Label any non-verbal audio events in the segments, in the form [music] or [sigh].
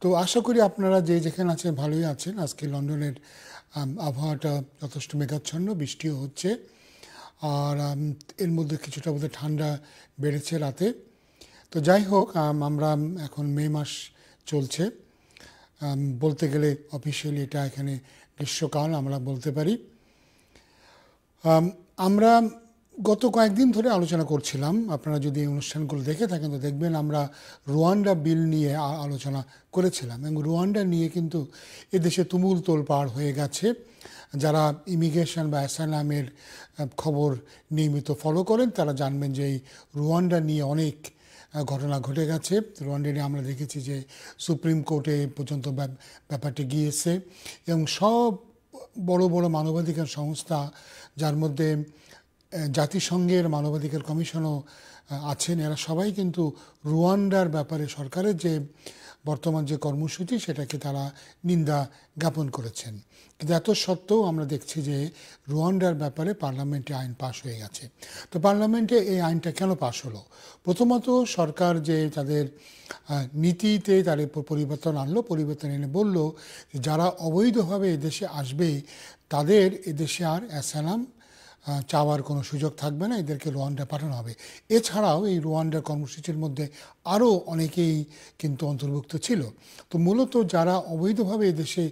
তো আশা করি আপনারা যে যেখানে আছেন ভালোই আছেন আজকে লন্ডনের আবহাওয়াটা যথেষ্ট মেঘাচ্ছন্ন বৃষ্টিও হচ্ছে আর এর মধ্যে কিছুটা বোধহয় ঠান্ডা বেড়েছে রাতে তো যাই হোক আমরা এখন মে মাস চলছে বলতে গেলে অফিসিয়ালি এটা এখানে গ্রীষ্মকাল আমরা বলতে পারি আমরা গত কয়েকদিন ধরে আলোচনা করছিলাম আপনারা যদি এই অনুষ্ঠানগুলো দেখে থাকেন তো দেখবেন আমরা রুয়ান্ডা বিল নিয়ে আলোচনা করেছিলাম এবং রুয়ান্ডা নিয়ে কিন্তু এদেশে তুমুল তোল পাড় হয়ে গেছে যারা ইমিগ্রেশন বা অ্যাসাইলামের খবর নিয়মিত ফলো করেন তারা জানবেন যে এই রুয়ান্ডা নিয়ে অনেক ঘটনা ঘটে গেছে রোয়ান্ডা নিয়ে আমরা দেখেছি যে সুপ্রিম কোর্টে পর্যন্ত ব্যাপারটি গিয়েছে এবং সব বড় বড় মানবাধিকার সংস্থা যার মধ্যে জাতিসংঘের মানবাধিকার কমিশনও আছেন এরা সবাই কিন্তু রুয়ান্ডার ব্যাপারে সরকারের যে বর্তমান যে কর্মসূচি সেটাকে তারা নিন্দা জ্ঞাপন করেছেন কিন্তু এত সত্ত্বেও আমরা দেখছি যে রুয়ান্ডার ব্যাপারে পার্লামেন্টে আইন পাশ হয়ে গেছে তো পার্লামেন্টে এই আইনটা কেন পাশ হলো প্রথমত সরকার যে তাদের নীতিতে তাদের পরিবর্তন আনলো পরিবর্তন এনে বলল যারা অবৈধভাবে এদেশে আসবে তাদের এদেশে আর অ্যাসালাম চাওয়ার কোনো সুযোগ থাকবে না এদেরকে রোয়ান্ডা পাঠানো হবে এছাড়াও এই রোয়ান্ডার কর্মসূচির মধ্যে আরও অনেকেই কিন্তু অন্তর্ভুক্ত ছিল তো মূলত যারা অবৈধভাবে এদেশে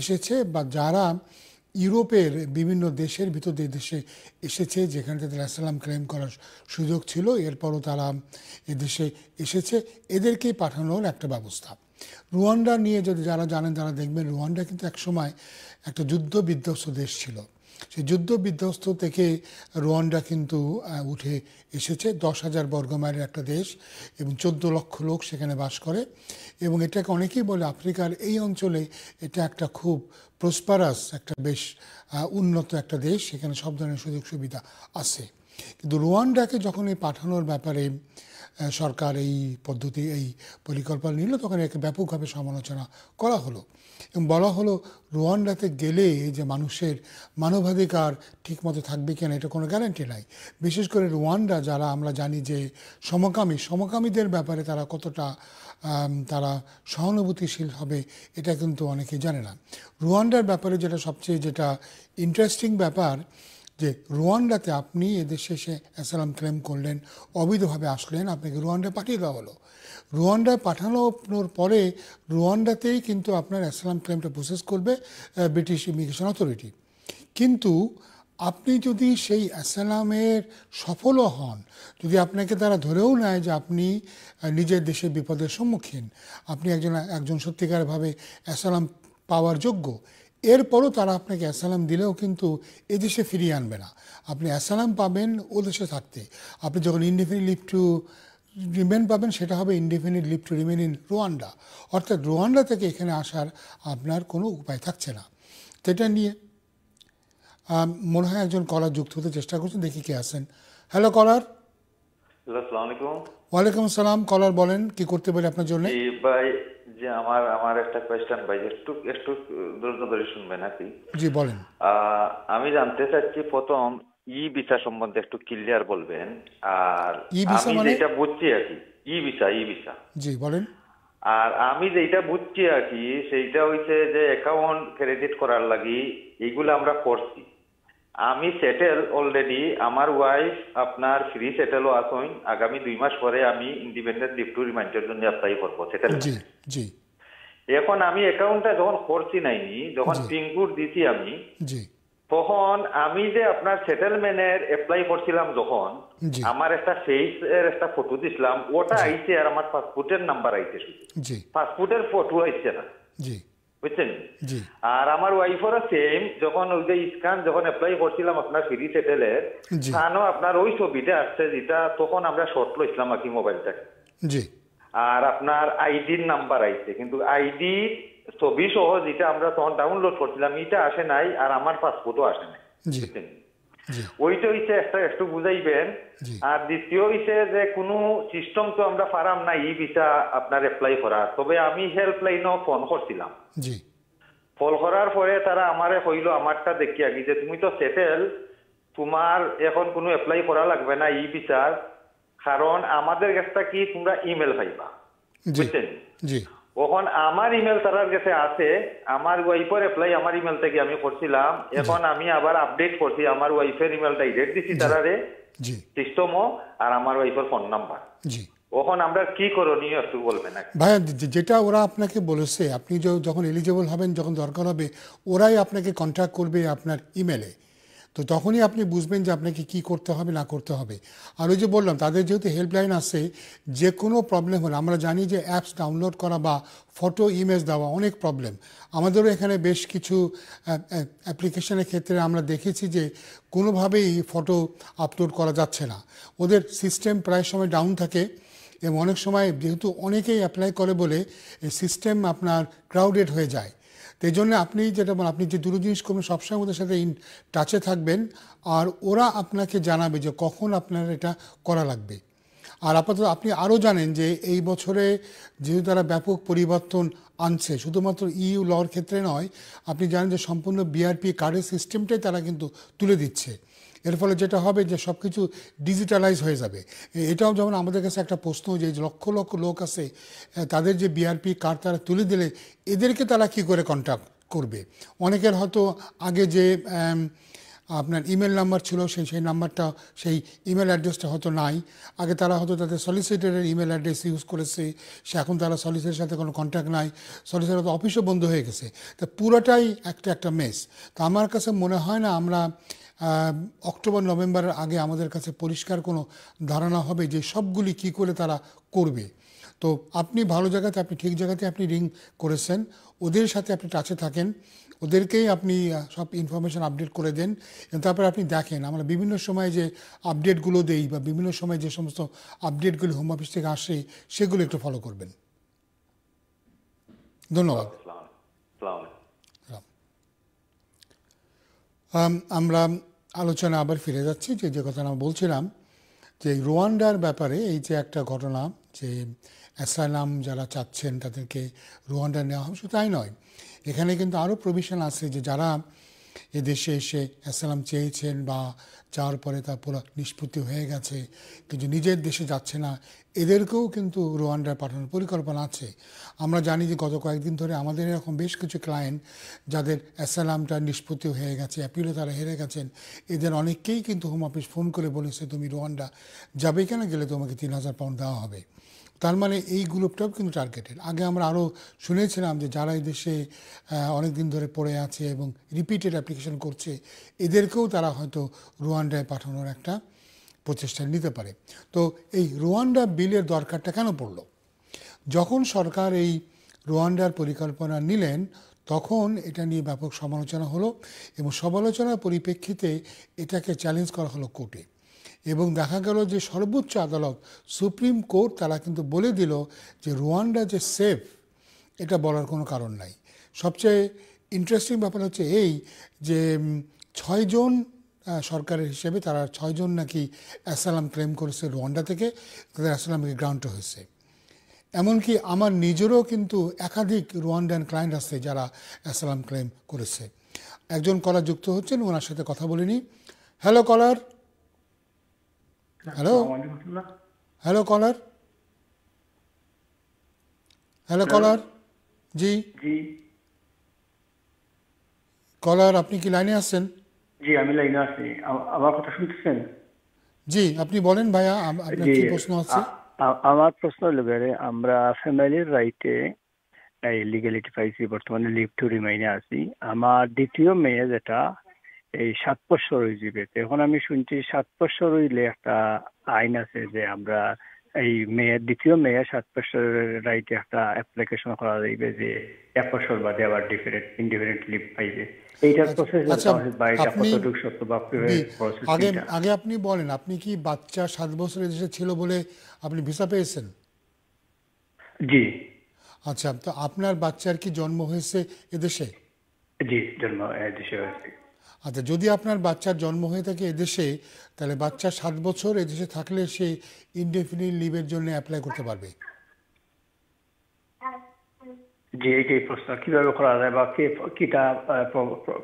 এসেছে বা যারা ইউরোপের বিভিন্ন দেশের ভিতর দিয়ে দেশে এসেছে যেখানে তাদের আসসালাম ক্লেম করার সুযোগ ছিল এরপরও তারা এদেশে এসেছে এদেরকেই পাঠানোর একটা ব্যবস্থা রুয়ান্ডা নিয়ে যদি যারা জানেন তারা দেখবেন রুয়ান্ডা কিন্তু একসময় একটা যুদ্ধ বিধ্বস্ত দেশ ছিল সেই যুদ্ধ বিধ্বস্ত থেকে রোয়ান্ডা কিন্তু উঠে এসেছে দশ হাজার বর্গমাইলের একটা দেশ এবং চোদ্দ লক্ষ লোক সেখানে বাস করে এবং এটাকে অনেকেই বলে আফ্রিকার এই অঞ্চলে এটা একটা খুব প্রসপারাস একটা বেশ উন্নত একটা দেশ সেখানে সব ধরনের সুযোগ সুবিধা আছে কিন্তু রোয়ান্ডাকে যখন এই পাঠানোর ব্যাপারে সরকার এই পদ্ধতি এই পরিকল্পনা নিল তখন একে ব্যাপকভাবে সমালোচনা করা হলো এবং বলা হলো রোয়ান্ডাতে গেলে যে মানুষের মানবাধিকার ঠিকমতো থাকবে কিনা এটা কোনো গ্যারান্টি নাই বিশেষ করে রোয়ান্ডা যারা আমরা জানি যে সমকামী সমকামীদের ব্যাপারে তারা কতটা তারা সহানুভূতিশীল হবে এটা কিন্তু অনেকেই জানে না রুয়ান্ডার ব্যাপারে যেটা সবচেয়ে যেটা ইন্টারেস্টিং ব্যাপার যে রুয়ান্ডাতে আপনি এদেশে এসে অ্যাসালাম ক্লেম করলেন অবৈধভাবে আসলেন আপনাকে রুয়ান্ডায় পাঠিয়ে দেওয়া হলো রুয়ান্ডায় পাঠানোর পরে রুয়ান্ডাতেই কিন্তু আপনার অ্যাসালাম ক্লেমটা প্রসেস করবে ব্রিটিশ ইমিগ্রেশন অথরিটি কিন্তু আপনি যদি সেই অ্যাসালামের সফলও হন যদি আপনাকে তারা ধরেও নেয় যে আপনি নিজের দেশে বিপদের সম্মুখীন আপনি একজন একজন সত্যিকারভাবে অ্যাসালাম পাওয়ার যোগ্য এরপরও তারা আপনাকে অ্যাসালাম দিলেও কিন্তু এদেশে ফিরিয়ে আনবে না আপনি অ্যাসালাম পাবেন ও দেশে থাকতে আপনি যখন ইন্ডিফিনিট লিভ টু রিমেন পাবেন সেটা হবে indefinite leave to remain in Rwanda অর্থাৎ রোয়ান্ডা থেকে এখানে আসার আপনার কোনো উপায় থাকছে না সেটা নিয়ে মনে হয় একজন কলার যুক্ত হতে চেষ্টা করছেন দেখি কে আসেন হ্যালো কলার ওয়ালাইকুম আসসালাম কলার বলেন কি করতে পারি আপনার জন্য যে আমার আমার একটা কোয়েশ্চেন ভাই একটু একটু ধৈর্য ধরে শুনবেন আপনি জি বলেন আমি জানতে চাচ্ছি প্রথম ই ভিসা সম্বন্ধে একটু ক্লিয়ার বলবেন আর আমি মানে? যেটা বুঝছি আর কি ই ভিসা ই ভিসা জি বলেন আর আমি যেটা বুঝছি আর কি সেইটা হইছে যে অ্যাকাউন্ট ক্রেডিট করার লাগি এইগুলো আমরা করছি আমি সেটেল অলরেডি আমার ওয়াইফ আপনার ফ্রি সেটেলও আসুন আগামী দুই মাস পরে আমি ইন্ডিপেন্ডেন্ট লিভ টু রিমাইন্ডের জন্য অ্যাপ্লাই করবো সেটেল জি জি এখন আমি অ্যাকাউন্টটা যখন করছি নাইনি যখন পিঙ্কুর দিছি আমি জি তখন আমি যে আপনার সেটেলমেন্টের অ্যাপ্লাই করছিলাম যখন আমার একটা ফেস এর একটা ফটো দিছিলাম ওটা আইছে আর আমার পাসপোর্টের নাম্বার আইছে শুধু পাসপোর্টের ফটো আইছে না জি বুঝছেন আর আমার ওয়াইফেরও সেম যখন ওই যে ইসকান যখন অ্যাপ্লাই করছিলাম আপনার ফ্রি সেটেলে স্থানও আপনার ওই ছবিটা আসছে যেটা তখন আমরা শর্ট লইছিলাম আর কি মোবাইলটা আর আপনার আইডির নাম্বার আইছে কিন্তু আইডি ছবি সহ যেটা আমরা তখন ডাউনলোড করছিলাম এটা আসে নাই আর আমার পাসপোর্টও আসে নাই বুঝছেন ওইটা হইছে একটা একটু বুঝাইবেন আর দ্বিতীয় হইছে যে কোনো সিস্টেম তো আমরা ফারাম নাই ই ভিসা আপনার এপ্লাই করার তবে আমি হেল্পলাইনও ফোন করছিলাম ফোন ফল করার পরে তারা আমারে হইল আমারটা দেখি আগে যে তুমি তো সেটেল তোমার এখন কোনো অ্যাপ্লাই করা লাগবে না ই ভিসার কারণ আমাদের কাছটা কি তোমরা ইমেল পাইবা বুঝছেন ওখন আমার ইমেল তারার কাছে আছে আমার ওয়াইফের এপ্লাই আমার ইমেল থেকে আমি করছিলাম এখন আমি আবার আপডেট করছি আমার ওয়াইফের ইমেলটা ইডেট দিছি তারারে সিস্টেমও আর আমার ওয়াইফের ফোন নাম্বার জি ওখন আমরা কি করণীয় একটু বলবেন ভাই যেটা ওরা আপনাকে বলেছে আপনি যখন এলিজেবল হবেন যখন দরকার হবে ওরাই আপনাকে কন্ট্যাক্ট করবে আপনার ইমেলে তো তখনই আপনি বুঝবেন যে আপনাকে কি করতে হবে না করতে হবে আর ওই যে বললাম তাদের যেহেতু হেল্পলাইন আছে যে কোনো প্রবলেম হলে আমরা জানি যে অ্যাপস ডাউনলোড করা বা ফটো ইমেজ দেওয়া অনেক প্রবলেম আমাদেরও এখানে বেশ কিছু অ্যাপ্লিকেশনের ক্ষেত্রে আমরা দেখেছি যে কোনোভাবেই ফটো আপলোড করা যাচ্ছে না ওদের সিস্টেম প্রায় সময় ডাউন থাকে এবং অনেক সময় যেহেতু অনেকেই অ্যাপ্লাই করে বলে সিস্টেম আপনার ক্রাউডেড হয়ে যায় তো এই জন্য আপনি যেটা বলেন আপনি যে দুটো জিনিস করবেন সবসময় ওদের সাথে ইন টাচে থাকবেন আর ওরা আপনাকে জানাবে যে কখন আপনার এটা করা লাগবে আর আপাতত আপনি আরও জানেন যে এই বছরে যেহেতু তারা ব্যাপক পরিবর্তন আনছে শুধুমাত্র ইউ e লর ক্ষেত্রে নয় আপনি জানেন যে সম্পূর্ণ বিআরপি কার্ডের সিস্টেমটাই তারা কিন্তু তুলে দিচ্ছে এর ফলে যেটা হবে যে সব কিছু ডিজিটালাইজ হয়ে যাবে এটাও যেমন আমাদের কাছে একটা প্রশ্ন যে লক্ষ লক্ষ লোক আছে তাদের যে বিআরপি কার্ড তারা তুলে দিলে এদেরকে তারা কি করে কন্ট্যাক্ট করবে অনেকের হয়তো আগে যে আপনার ইমেল নাম্বার ছিল সেই সেই নাম্বারটা সেই ইমেল অ্যাড্রেসটা হয়তো নাই আগে তারা হয়তো তাদের সলিসিটারের ইমেল অ্যাড্রেস ইউজ করেছে সে এখন তারা সলিসিটারের সাথে কোনো কন্ট্যাক্ট নাই সলিসিটার হয়তো অফিসও বন্ধ হয়ে গেছে তা পুরোটাই একটা একটা মেস তা আমার কাছে মনে হয় না আমরা অক্টোবর নভেম্বরের আগে আমাদের কাছে পরিষ্কার কোনো ধারণা হবে যে সবগুলি কি করে তারা করবে তো আপনি ভালো জায়গাতে আপনি ঠিক জায়গাতে আপনি রিং করেছেন ওদের সাথে আপনি টাচে থাকেন ওদেরকেই আপনি সব ইনফরমেশান আপডেট করে দেন তারপরে আপনি দেখেন আমরা বিভিন্ন সময় যে আপডেটগুলো দেই বা বিভিন্ন সময় যে সমস্ত আপডেটগুলি হোম অফিস থেকে আসে সেগুলো একটু ফলো করবেন ধন্যবাদ আমরা আলোচনা আবার ফিরে যাচ্ছি যে যে কথা কথাটা বলছিলাম যে রোয়ান্ডার ব্যাপারে এই যে একটা ঘটনা যে অ্যাসাইলাম যারা চাচ্ছেন তাদেরকে রোয়ান্ডা নেওয়া হবে শুধু তাই নয় এখানে কিন্তু আরও প্রভিশন আছে যে যারা এদেশে এসে অ্যাসালাম চেয়েছেন বা যাওয়ার পরে তা পুরো নিষ্পত্তি হয়ে গেছে কিন্তু নিজের দেশে যাচ্ছে না এদেরকেও কিন্তু রোয়ান্ডায় পাঠানোর পরিকল্পনা আছে আমরা জানি যে গত কয়েকদিন ধরে আমাদের এরকম বেশ কিছু ক্লায়েন্ট যাদের অ্যাসালামটা নিষ্পত্তি হয়ে গেছে অ্যাপিলে তারা হেরে গেছেন এদের অনেককেই কিন্তু হোম অফিস ফোন করে বলেছে তুমি রোয়ান্ডা যাবে কেন গেলে তোমাকে তিন হাজার পাউন্ড দেওয়া হবে তার মানে এই গ্রুপটাও কিন্তু টার্গেটেড আগে আমরা আরও শুনেছিলাম যে যারা এই দেশে অনেক দিন ধরে পড়ে আছে এবং রিপিটেড অ্যাপ্লিকেশন করছে এদেরকেও তারা হয়তো রুয়ান্ডায় পাঠানোর একটা প্রচেষ্টা নিতে পারে তো এই রুয়ান্ডা বিলের দরকারটা কেন পড়ল যখন সরকার এই রুয়ান্ডার পরিকল্পনা নিলেন তখন এটা নিয়ে ব্যাপক সমালোচনা হলো এবং সমালোচনার পরিপ্রেক্ষিতে এটাকে চ্যালেঞ্জ করা হলো কোর্টে এবং দেখা গেল যে সর্বোচ্চ আদালত সুপ্রিম কোর্ট তারা কিন্তু বলে দিল যে রুয়ান্ডা যে সেফ এটা বলার কোনো কারণ নাই সবচেয়ে ইন্টারেস্টিং ব্যাপার হচ্ছে এই যে ছয়জন সরকারের হিসেবে তারা ছয়জন নাকি অ্যাসালাম ক্লেম করেছে রুয়ান্ডা থেকে তাদের অ্যাসালামকে গ্রাউন্ড হয়েছে এমনকি আমার নিজেরও কিন্তু একাধিক রুয়ান্ডান ক্লায়েন্ট আছে যারা অ্যাসালাম ক্লেম করেছে একজন কলার যুক্ত হচ্ছেন ওনার সাথে কথা বলিনি hello caller hello hello caller hello caller জি কলার আপনি কি লাইনে আছেন জি আমি লাইনে আছি আমার কথা শুনতেছেন জি আপনি বলেন ভাইয়া আপনার কি প্রশ্ন আছে আমার প্রশ্ন হলো আমরা ফ্যামিলির রাইটে এই লিগ্যালিটি পাইছি বর্তমানে লিভ টু রিমাইনে আছি আমার দ্বিতীয় মেয়ে যেটা এই সাত বছর এখন আমি শুনছি সাত হইলে একটা আইন আছে যে আমরা এই মেয়ের দ্বিতীয় মেয়ে সাতপশ্বর রাইটে একটা অ্যাপ্লিকেশন করা যাইবে যে এক বছর বাদে আবার ডিফারেন্ট ইন্ডিফারেন্ট লিভ পাইবে এইটার আচ্ছা, আচ্ছা, প্রসেস কতটুকু সত্য বা আগে আগে আপনি বলেন আপনি কি বাচ্চা সাত বছরের দেশে ছিল বলে আপনি ভিসা পেয়েছেন জি আচ্ছা তো আপনার বাচ্চার কি জন্ম হয়েছে এদেশে জি জন্ম এদেশে হয়েছে আচ্ছা যদি আপনার বাচ্চার জন্ম হয়ে থাকে এদেশে তাহলে বাচ্চা সাত বছর এদেশে থাকলে সে ইনডেফিনিট লিভের জন্য অ্যাপ্লাই করতে পারবে জি এইটাই প্রশ্ন কিভাবে করা যায় বা কিটা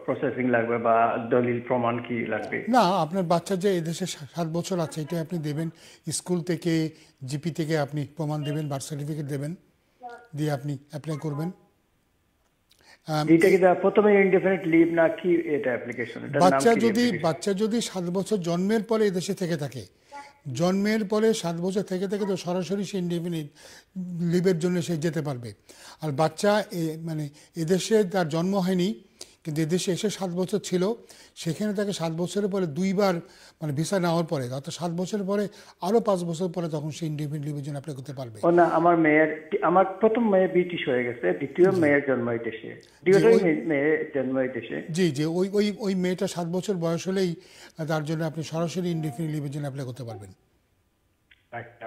প্রসেসিং লাগবে বা দলিল প্রমাণ কি লাগবে না আপনার বাচ্চা যে এদেশে সাত বছর আছে এটা আপনি দেবেন স্কুল থেকে জিপি থেকে আপনি প্রমাণ দেবেন বার্থ সার্টিফিকেট দেবেন দিয়ে আপনি অ্যাপ্লাই করবেন বাচ্চা যদি বাচ্চা যদি সাত বছর জন্মের পরে এদেশে থেকে থাকে জন্মের পরে সাত বছর থেকে থেকে তো সরাসরি সে ইন্ডিপেন্ডেন্ট লিভের জন্য সে যেতে পারবে আর বাচ্চা মানে এদেশে তার জন্ম হয়নি কিন্তু এদেশে এসে সাত বছর ছিল সেখানে তাকে সাত বছরের পরে দুইবার মানে ভিসা নেওয়ার পরে অর্থাৎ সাত বছর পরে আরো পাঁচ বছর পরে তখন সে ইন্ডিপেন্ডেন্ট লিভের জন্য অ্যাপ্লাই করতে পারবে না আমার মেয়ের আমার প্রথম মেয়ে ব্রিটিশ হয়ে গেছে দ্বিতীয় মেয়ের জন্ম এই দেশে মেয়ের জন্ম এই দেশে জি জি ওই ওই ওই মেয়েটা সাত বছর বয়স হলেই তার জন্য আপনি সরাসরি ইন্ডিপেন্ডেন্ট লিভের জন্য অ্যাপ্লাই করতে পারবেন আচ্ছা,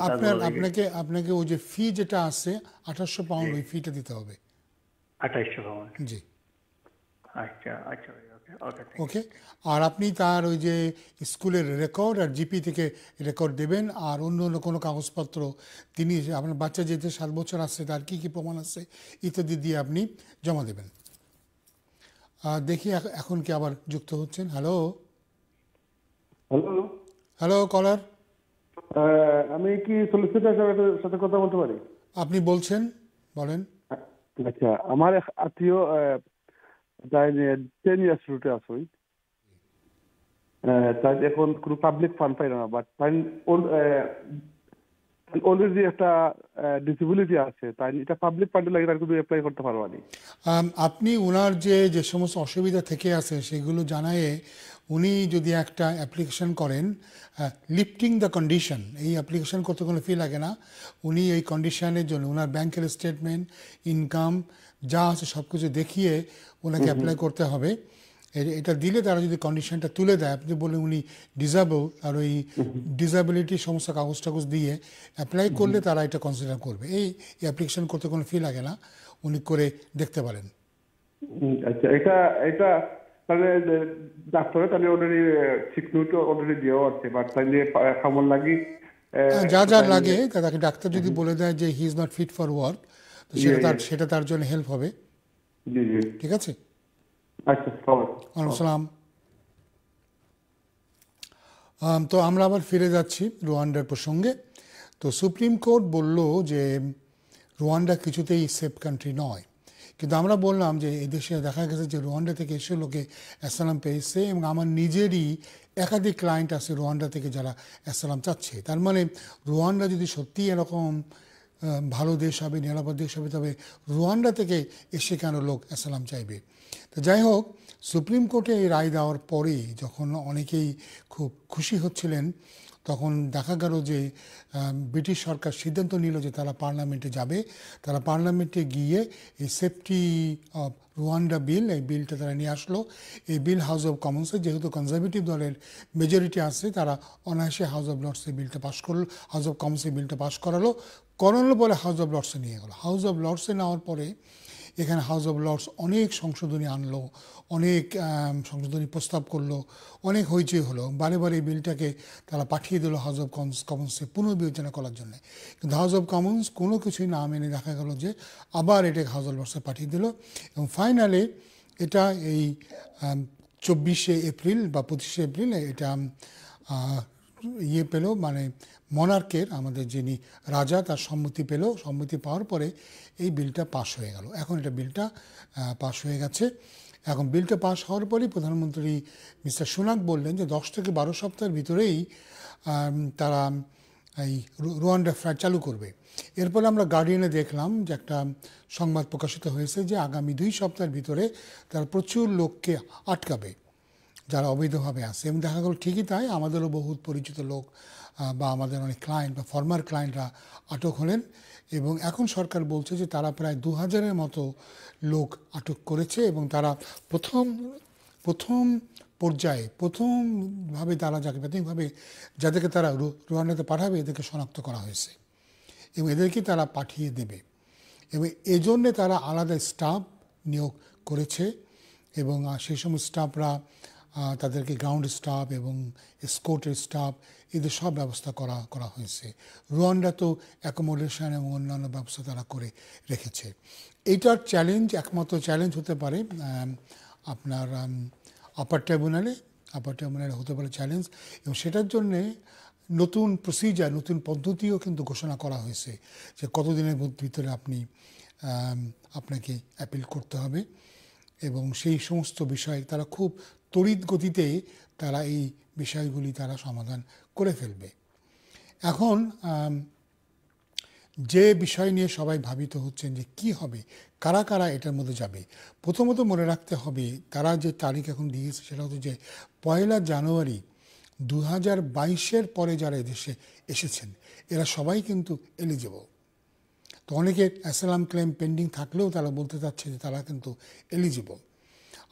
আপনাকে আপনাকে ওই যে ফি যেটা আছে 2800 পাউন্ড ওই ফিটা দিতে হবে 2800 পাউন্ড জি আচ্ছা ওকে আচ্ছা, আর আপনি তার ওই যে স্কুলের রেকর্ড আর জিপি থেকে রেকর্ড দেবেন আর অন্য অন্য কোনো কাগজপত্র তিনি আপনার বাচ্চা যেতে সাত বছর আছে তার কি কি প্রমাণ আছে ইত্যাদি দিয়ে আপনি জমা দেবেন দেখি এখন কি আবার যুক্ত হচ্ছেন হ্যালো হ্যালো হ্যালো কলার আমি কি সলিসিটার সাথে কথা বলতে পারি আপনি বলছেন বলেন আচ্ছা আমার আত্মীয় টেন ইয়ার্স রুটে এখন কোনো পাবলিক ফান্ড পাই না বাট তাই অলরেডি একটা ডিসেবিলিটি আছে তাই এটা পাবলিক ফান্ডে লাগে তার কিন্তু অ্যাপ্লাই করতে পারবা আপনি ওনার যে যে সমস্ত অসুবিধা থেকে আছে সেগুলো জানাই উনি যদি একটা অ্যাপ্লিকেশন করেন লিফটিং দ্য কন্ডিশন এই অ্যাপ্লিকেশন করতে কোনো ফি লাগে না উনি এই কন্ডিশনের জন্য ওনার ব্যাংকের স্টেটমেন্ট ইনকাম যা আছে সব কিছু দেখিয়ে ওনাকে অ্যাপ্লাই করতে হবে এটা দিলে তারা যদি কন্ডিশনটা তুলে দেয় আপনি বলে উনি ডিজাবল আর ওই ডিজাবিলিটি সমস্ত কাগজ টাগজ দিয়ে অ্যাপ্লাই করলে তারা এটা কনসিডার করবে এই অ্যাপ্লিকেশন করতে কোনো ফি লাগে না উনি করে দেখতে পারেন আচ্ছা এটা এটা তাহলে ডাক্তারে তাহলে অলরেডি সিকনিউটো অলরেডি দেওয়া আছে বাট তাহলে খাবার লাগি যা যা লাগে তাকে ডাক্তার যদি বলে দেয় যে he is not fit for work সেটা তার সেটা তার জন্য হেল্প হবে জি জি ঠিক আছে আচ্ছা সালাম তো আমরা আবার ফিরে যাচ্ছি রোয়ান্ডার প্রসঙ্গে তো সুপ্রিম কোর্ট বলল যে রোয়ান্ডা কিছুতেই সেফ কান্ট্রি নয় কিন্তু আমরা বললাম যে এদেশে দেখা গেছে যে রোয়ান্ডা থেকে এসে লোকে অ্যাসালাম পেয়েছে এবং আমার নিজেরই একাধিক ক্লায়েন্ট আছে রোয়ান্ডা থেকে যারা অ্যাসালাম চাচ্ছে তার মানে রোয়ান্ডা যদি সত্যিই এরকম ভালো দেশ হবে নিরাপদ দেশ হবে তবে রোয়ান্ডা থেকে এসে কেন লোক অ্যাসালাম চাইবে তো যাই হোক সুপ্রিম কোর্টে এই রায় দেওয়ার পরেই যখন অনেকেই খুব খুশি হচ্ছিলেন তখন দেখা গেল যে ব্রিটিশ সরকার সিদ্ধান্ত নিল যে তারা পার্লামেন্টে যাবে তারা পার্লামেন্টে গিয়ে এই সেফটি অফ রুয়ান্ডা বিল এই বিলটা তারা নিয়ে আসলো এই বিল হাউস অফ কমন্সে যেহেতু কনজারভেটিভ দলের মেজরিটি আছে তারা অনায়াসে হাউস অফ লর্ডসে বিলটা পাশ করলো হাউস অফ কমন্সে বিলটা পাশ করালো করানোর পরে হাউস অফ লর্ডসে নিয়ে গেলো হাউস অফ লর্ডসে নেওয়ার পরে এখানে হাউস অব লর্ডস অনেক সংশোধনী আনলো অনেক সংশোধনী প্রস্তাব করলো অনেক হইচই হলো বারে বারে এই বিলটাকে তারা পাঠিয়ে দিল হাউস অব কমন্সে পুনর্বিবেচনা করার জন্য কিন্তু হাউস অব কমন্স কোনো কিছুই না মেনে দেখা গেল যে আবার এটাকে হাউস অব লর্ডসে পাঠিয়ে দিল এবং ফাইনালে এটা এই চব্বিশে এপ্রিল বা পঁচিশে এপ্রিল এটা ইয়ে পেল মানে মনার্কের আমাদের যিনি রাজা তার সম্মতি পেল সম্মতি পাওয়ার পরে এই বিলটা পাশ হয়ে গেল এখন এটা বিলটা পাশ হয়ে গেছে এখন বিলটা পাশ হওয়ার পরেই প্রধানমন্ত্রী মিস্টার সোনাক বললেন যে দশ থেকে বারো সপ্তাহের ভিতরেই তারা এই রোয়ান্ডা ফ্লাইট চালু করবে এরপরে আমরা গার্ডিয়ানে দেখলাম যে একটা সংবাদ প্রকাশিত হয়েছে যে আগামী দুই সপ্তাহের ভিতরে তারা প্রচুর লোককে আটকাবে যারা অবৈধভাবে আসে এবং দেখা গেল ঠিকই তাই আমাদেরও বহুত পরিচিত লোক বা আমাদের অনেক ক্লায়েন্ট বা ফর্মার ক্লায়েন্টরা আটক হলেন এবং এখন সরকার বলছে যে তারা প্রায় দু হাজারের মতো লোক আটক করেছে এবং তারা প্রথম প্রথম পর্যায়ে প্রথমভাবে তারা যাকে প্রাথমিকভাবে যাদেরকে তারা রুয়ান্ডাতে পাঠাবে এদেরকে শনাক্ত করা হয়েছে এবং এদেরকে তারা পাঠিয়ে দেবে এবং এজন্যে তারা আলাদা স্টাফ নিয়োগ করেছে এবং সেই সমস্ত স্টাফরা তাদেরকে গ্রাউন্ড স্টাফ এবং স্কোর্টের স্টাফ এদের সব ব্যবস্থা করা করা হয়েছে রুয়ান্ডা তো অ্যাকোমোডেশন এবং অন্যান্য ব্যবস্থা তারা করে রেখেছে এইটার চ্যালেঞ্জ একমাত্র চ্যালেঞ্জ হতে পারে আপনার আপার ট্রাইব্যুনালে আপার ট্রাইব্যুনালে হতে পারে চ্যালেঞ্জ এবং সেটার জন্যে নতুন প্রসিজার নতুন পদ্ধতিও কিন্তু ঘোষণা করা হয়েছে যে কতদিনের ভিতরে আপনি আপনাকে অ্যাপিল করতে হবে এবং সেই সমস্ত বিষয়ে তারা খুব তড়িৎ গতিতে তারা এই বিষয়গুলি তারা সমাধান করে ফেলবে এখন যে বিষয় নিয়ে সবাই ভাবিত হচ্ছেন যে কি হবে কারা কারা এটার মধ্যে যাবে প্রথমত মনে রাখতে হবে তারা যে তারিখ এখন দিয়েছে সেটা হচ্ছে যে পয়লা জানুয়ারি দু হাজার বাইশের পরে যারা এদেশে এসেছেন এরা সবাই কিন্তু এলিজিবল তো অনেকে অ্যাসালাম ক্লেম পেন্ডিং থাকলেও তারা বলতে চাচ্ছে যে তারা কিন্তু এলিজিবল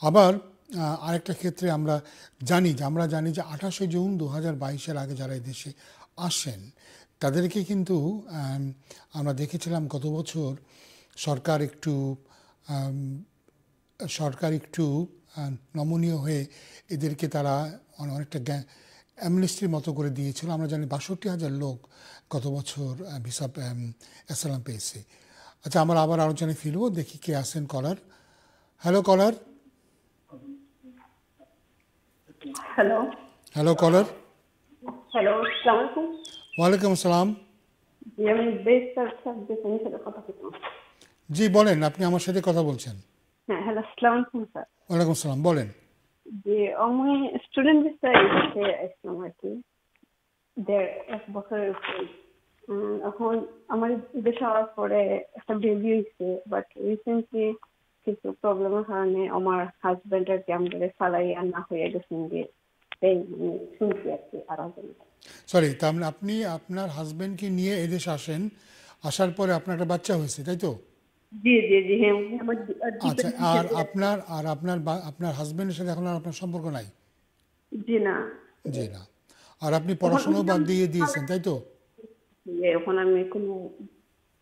আবার আরেকটা ক্ষেত্রে আমরা জানি যে আমরা জানি যে আঠাশে জুন দু হাজার বাইশের আগে যারা এই দেশে আসেন তাদেরকে কিন্তু আমরা দেখেছিলাম গত বছর সরকার একটু সরকার একটু নমনীয় হয়ে এদেরকে তারা অনেকটা অ্যামনেস্টির মতো করে দিয়েছিল আমরা জানি বাষট্টি হাজার লোক গত বছর ভিসা অ্যাসালাম পেয়েছে আচ্ছা আমরা আবার আলোচনায় ফিরবো দেখি কে আসেন caller hello caller hello hello caller hello আসসালামু আলাইকুম ওয়ালাইকুম আসসালাম জি আমি বেস্টার সাবজেক্টের কথা বলছিলাম জি বলেন আপনি আমার সাথে কথা বলছেন হ্যাঁ হ্যালো আসসালামু আলাইকুম স্যার ওয়ালাইকুম আসসালাম বলেন যে আমি স্টুডেন্ট ভিসা এসে আসলাম আর কি এক বছরের এখন আমার দেশে আসার পরে একটা বেবি হয়েছে বাট রিসেন্টলি কিছু কারণে আমার কাৰণে আর কি আমাদের ফালাই না হয়ে গেছে যে এই মানে শুনছি আর কি আর সরি তার মানে আপনি আপনার হাজবেন্ড কে নিয়ে এদেশে আসেন আসার পরে আপনার একটা বাচ্চা হয়েছে তাই তো জি জি জি হ্যাঁ আচ্ছা আর আপনার আর আপনার আপনার হাজবেন্ডের সাথে এখন আর আপনার সম্পর্ক নাই জি না জি না আর আপনি পড়াশোনা বাদ দিয়ে দিয়েছেন তাই তো এখন আমি কোনো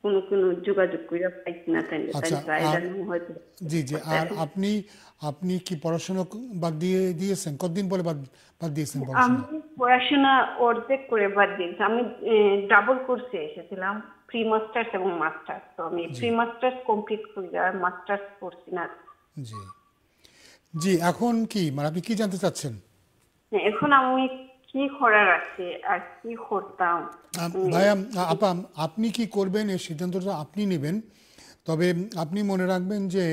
কোনো কোনো যোগাযোগ করে পাইছি না তাই আচ্ছা, জি জি আর আপনি আপনি কি পড়াশোনা বাদ দিয়ে দিয়েছেন কতদিন পরে বাদ বাদ দিয়েছেন আমি পড়াশোনা অর্ধেক করে বাদ দিয়েছি আমি ডাবল কোর্সে এসেছিলাম প্রি মাস্টার্স এবং মাস্টার্স তো আমি প্রি মাস্টার্স কমপ্লিট করি আর মাস্টার্স করছি না জি জি এখন কি মানে আপনি কি জানতে চাচ্ছেন এখন আমি কি করার আছে আর কি করতাম ভাইয়া আপা আপনি কি করবেন এই সিদ্ধান্তটা আপনি নেবেন তবে আপনি মনে রাখবেন যে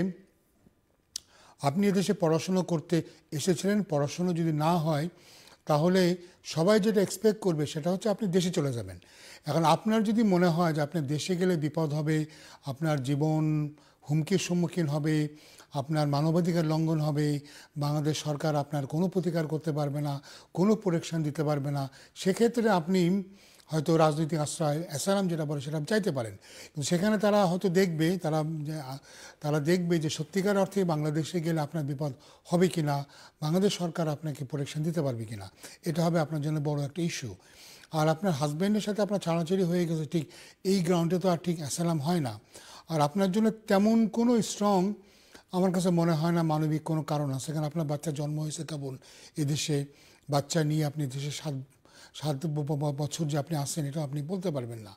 আপনি এদেশে পড়াশুনো করতে এসেছিলেন পড়াশুনো যদি না হয় তাহলে সবাই যেটা এক্সপেক্ট করবে সেটা হচ্ছে আপনি দেশে চলে যাবেন এখন আপনার যদি মনে হয় যে আপনি দেশে গেলে বিপদ হবে আপনার জীবন হুমকির সম্মুখীন হবে আপনার মানবাধিকার লঙ্ঘন হবে বাংলাদেশ সরকার আপনার কোনো প্রতিকার করতে পারবে না কোনো প্রোটেকশন দিতে পারবে না সেক্ষেত্রে আপনি হয়তো রাজনৈতিক আশ্রয় অ্যাসারাম যেটা বলে সেটা চাইতে পারেন কিন্তু সেখানে তারা হয়তো দেখবে তারা তারা দেখবে যে সত্যিকার অর্থে বাংলাদেশে গেলে আপনার বিপদ হবে কি না বাংলাদেশ সরকার আপনাকে প্রোটেকশন দিতে পারবে কি না এটা হবে আপনার জন্য বড় একটা ইস্যু আর আপনার হাজব্যান্ডের সাথে আপনার ছাড়াছাড়ি হয়ে গেছে ঠিক এই গ্রাউন্ডে তো আর ঠিক অ্যাসালাম হয় না আর আপনার জন্য তেমন কোনো স্ট্রং আমার কাছে মনে হয় না মানবিক কোনো কারণ আছে কারণ আপনার বাচ্চা জন্ম হয়েছে কেবল এদেশে বাচ্চা নিয়ে আপনি দেশে সাত সাত বছর যে আপনি আসেন এটা আপনি বলতে পারবেন না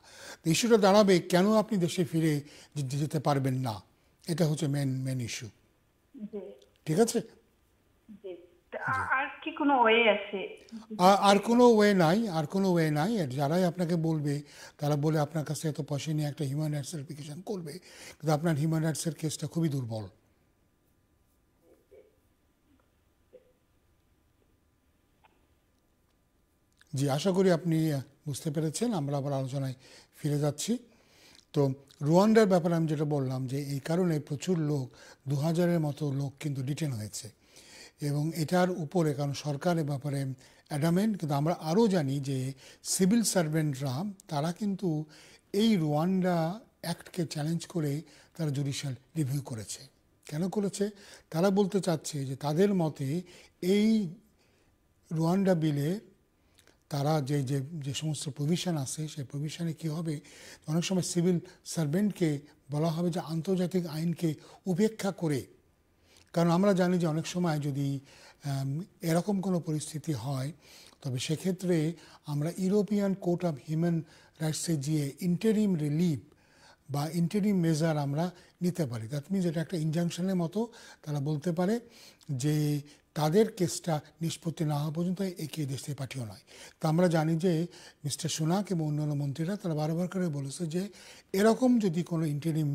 ইস্যুটা দাঁড়াবে কেন আপনি দেশে ফিরে যেতে পারবেন না এটা হচ্ছে মেন মেন ইস্যু ঠিক আছে আর কোনো ওয়ে নাই আর কোনো ওয়ে নাই যারাই আপনাকে বলবে তারা বলে আপনার কাছে এত পয়সা নিয়ে একটা হিউম্যান রাইটস অ্যাপ্লিকেশন করবে কিন্তু আপনার হিউম্যান রাইটসের কেসটা খুবই দুর্বল জি আশা করি আপনি বুঝতে পেরেছেন আমরা আবার আলোচনায় ফিরে যাচ্ছি তো রুয়ান্ডার ব্যাপারে আমি যেটা বললাম যে এই কারণে প্রচুর লোক দু হাজারের মতো লোক কিন্তু ডিটেন হয়েছে এবং এটার উপরে কারণ সরকারের ব্যাপারে অ্যাডামেন্ট কিন্তু আমরা আরও জানি যে সিভিল সার্ভেন্টরা তারা কিন্তু এই রুয়ান্ডা অ্যাক্টকে চ্যালেঞ্জ করে তারা জুডিশিয়াল রিভিউ করেছে কেন করেছে তারা বলতে চাচ্ছে যে তাদের মতে এই রুয়ান্ডা বিলের তারা যে যে যে সমস্ত প্রভিশন আছে সেই প্রভিশনে কি হবে অনেক সময় সিভিল সার্ভেন্টকে বলা হবে যে আন্তর্জাতিক আইনকে উপেক্ষা করে কারণ আমরা জানি যে অনেক সময় যদি এরকম কোনো পরিস্থিতি হয় তবে সেক্ষেত্রে আমরা ইউরোপিয়ান কোর্ট অফ হিউম্যান রাইটসে গিয়ে ইন্টারিম রিলিফ বা ইন্টারিম মেজার আমরা নিতে পারি দ্যাট মিনস এটা একটা ইনজাংশনের মতো তারা বলতে পারে যে তাদের কেসটা নিষ্পত্তি না হওয়া পর্যন্ত একে দেশে পাঠিও পাঠিয়েও নয় তো আমরা জানি যে মিস্টার সোনাক এবং অন্যান্য মন্ত্রীরা তারা বারবার করে বলেছে যে এরকম যদি কোনো ইন্টারিম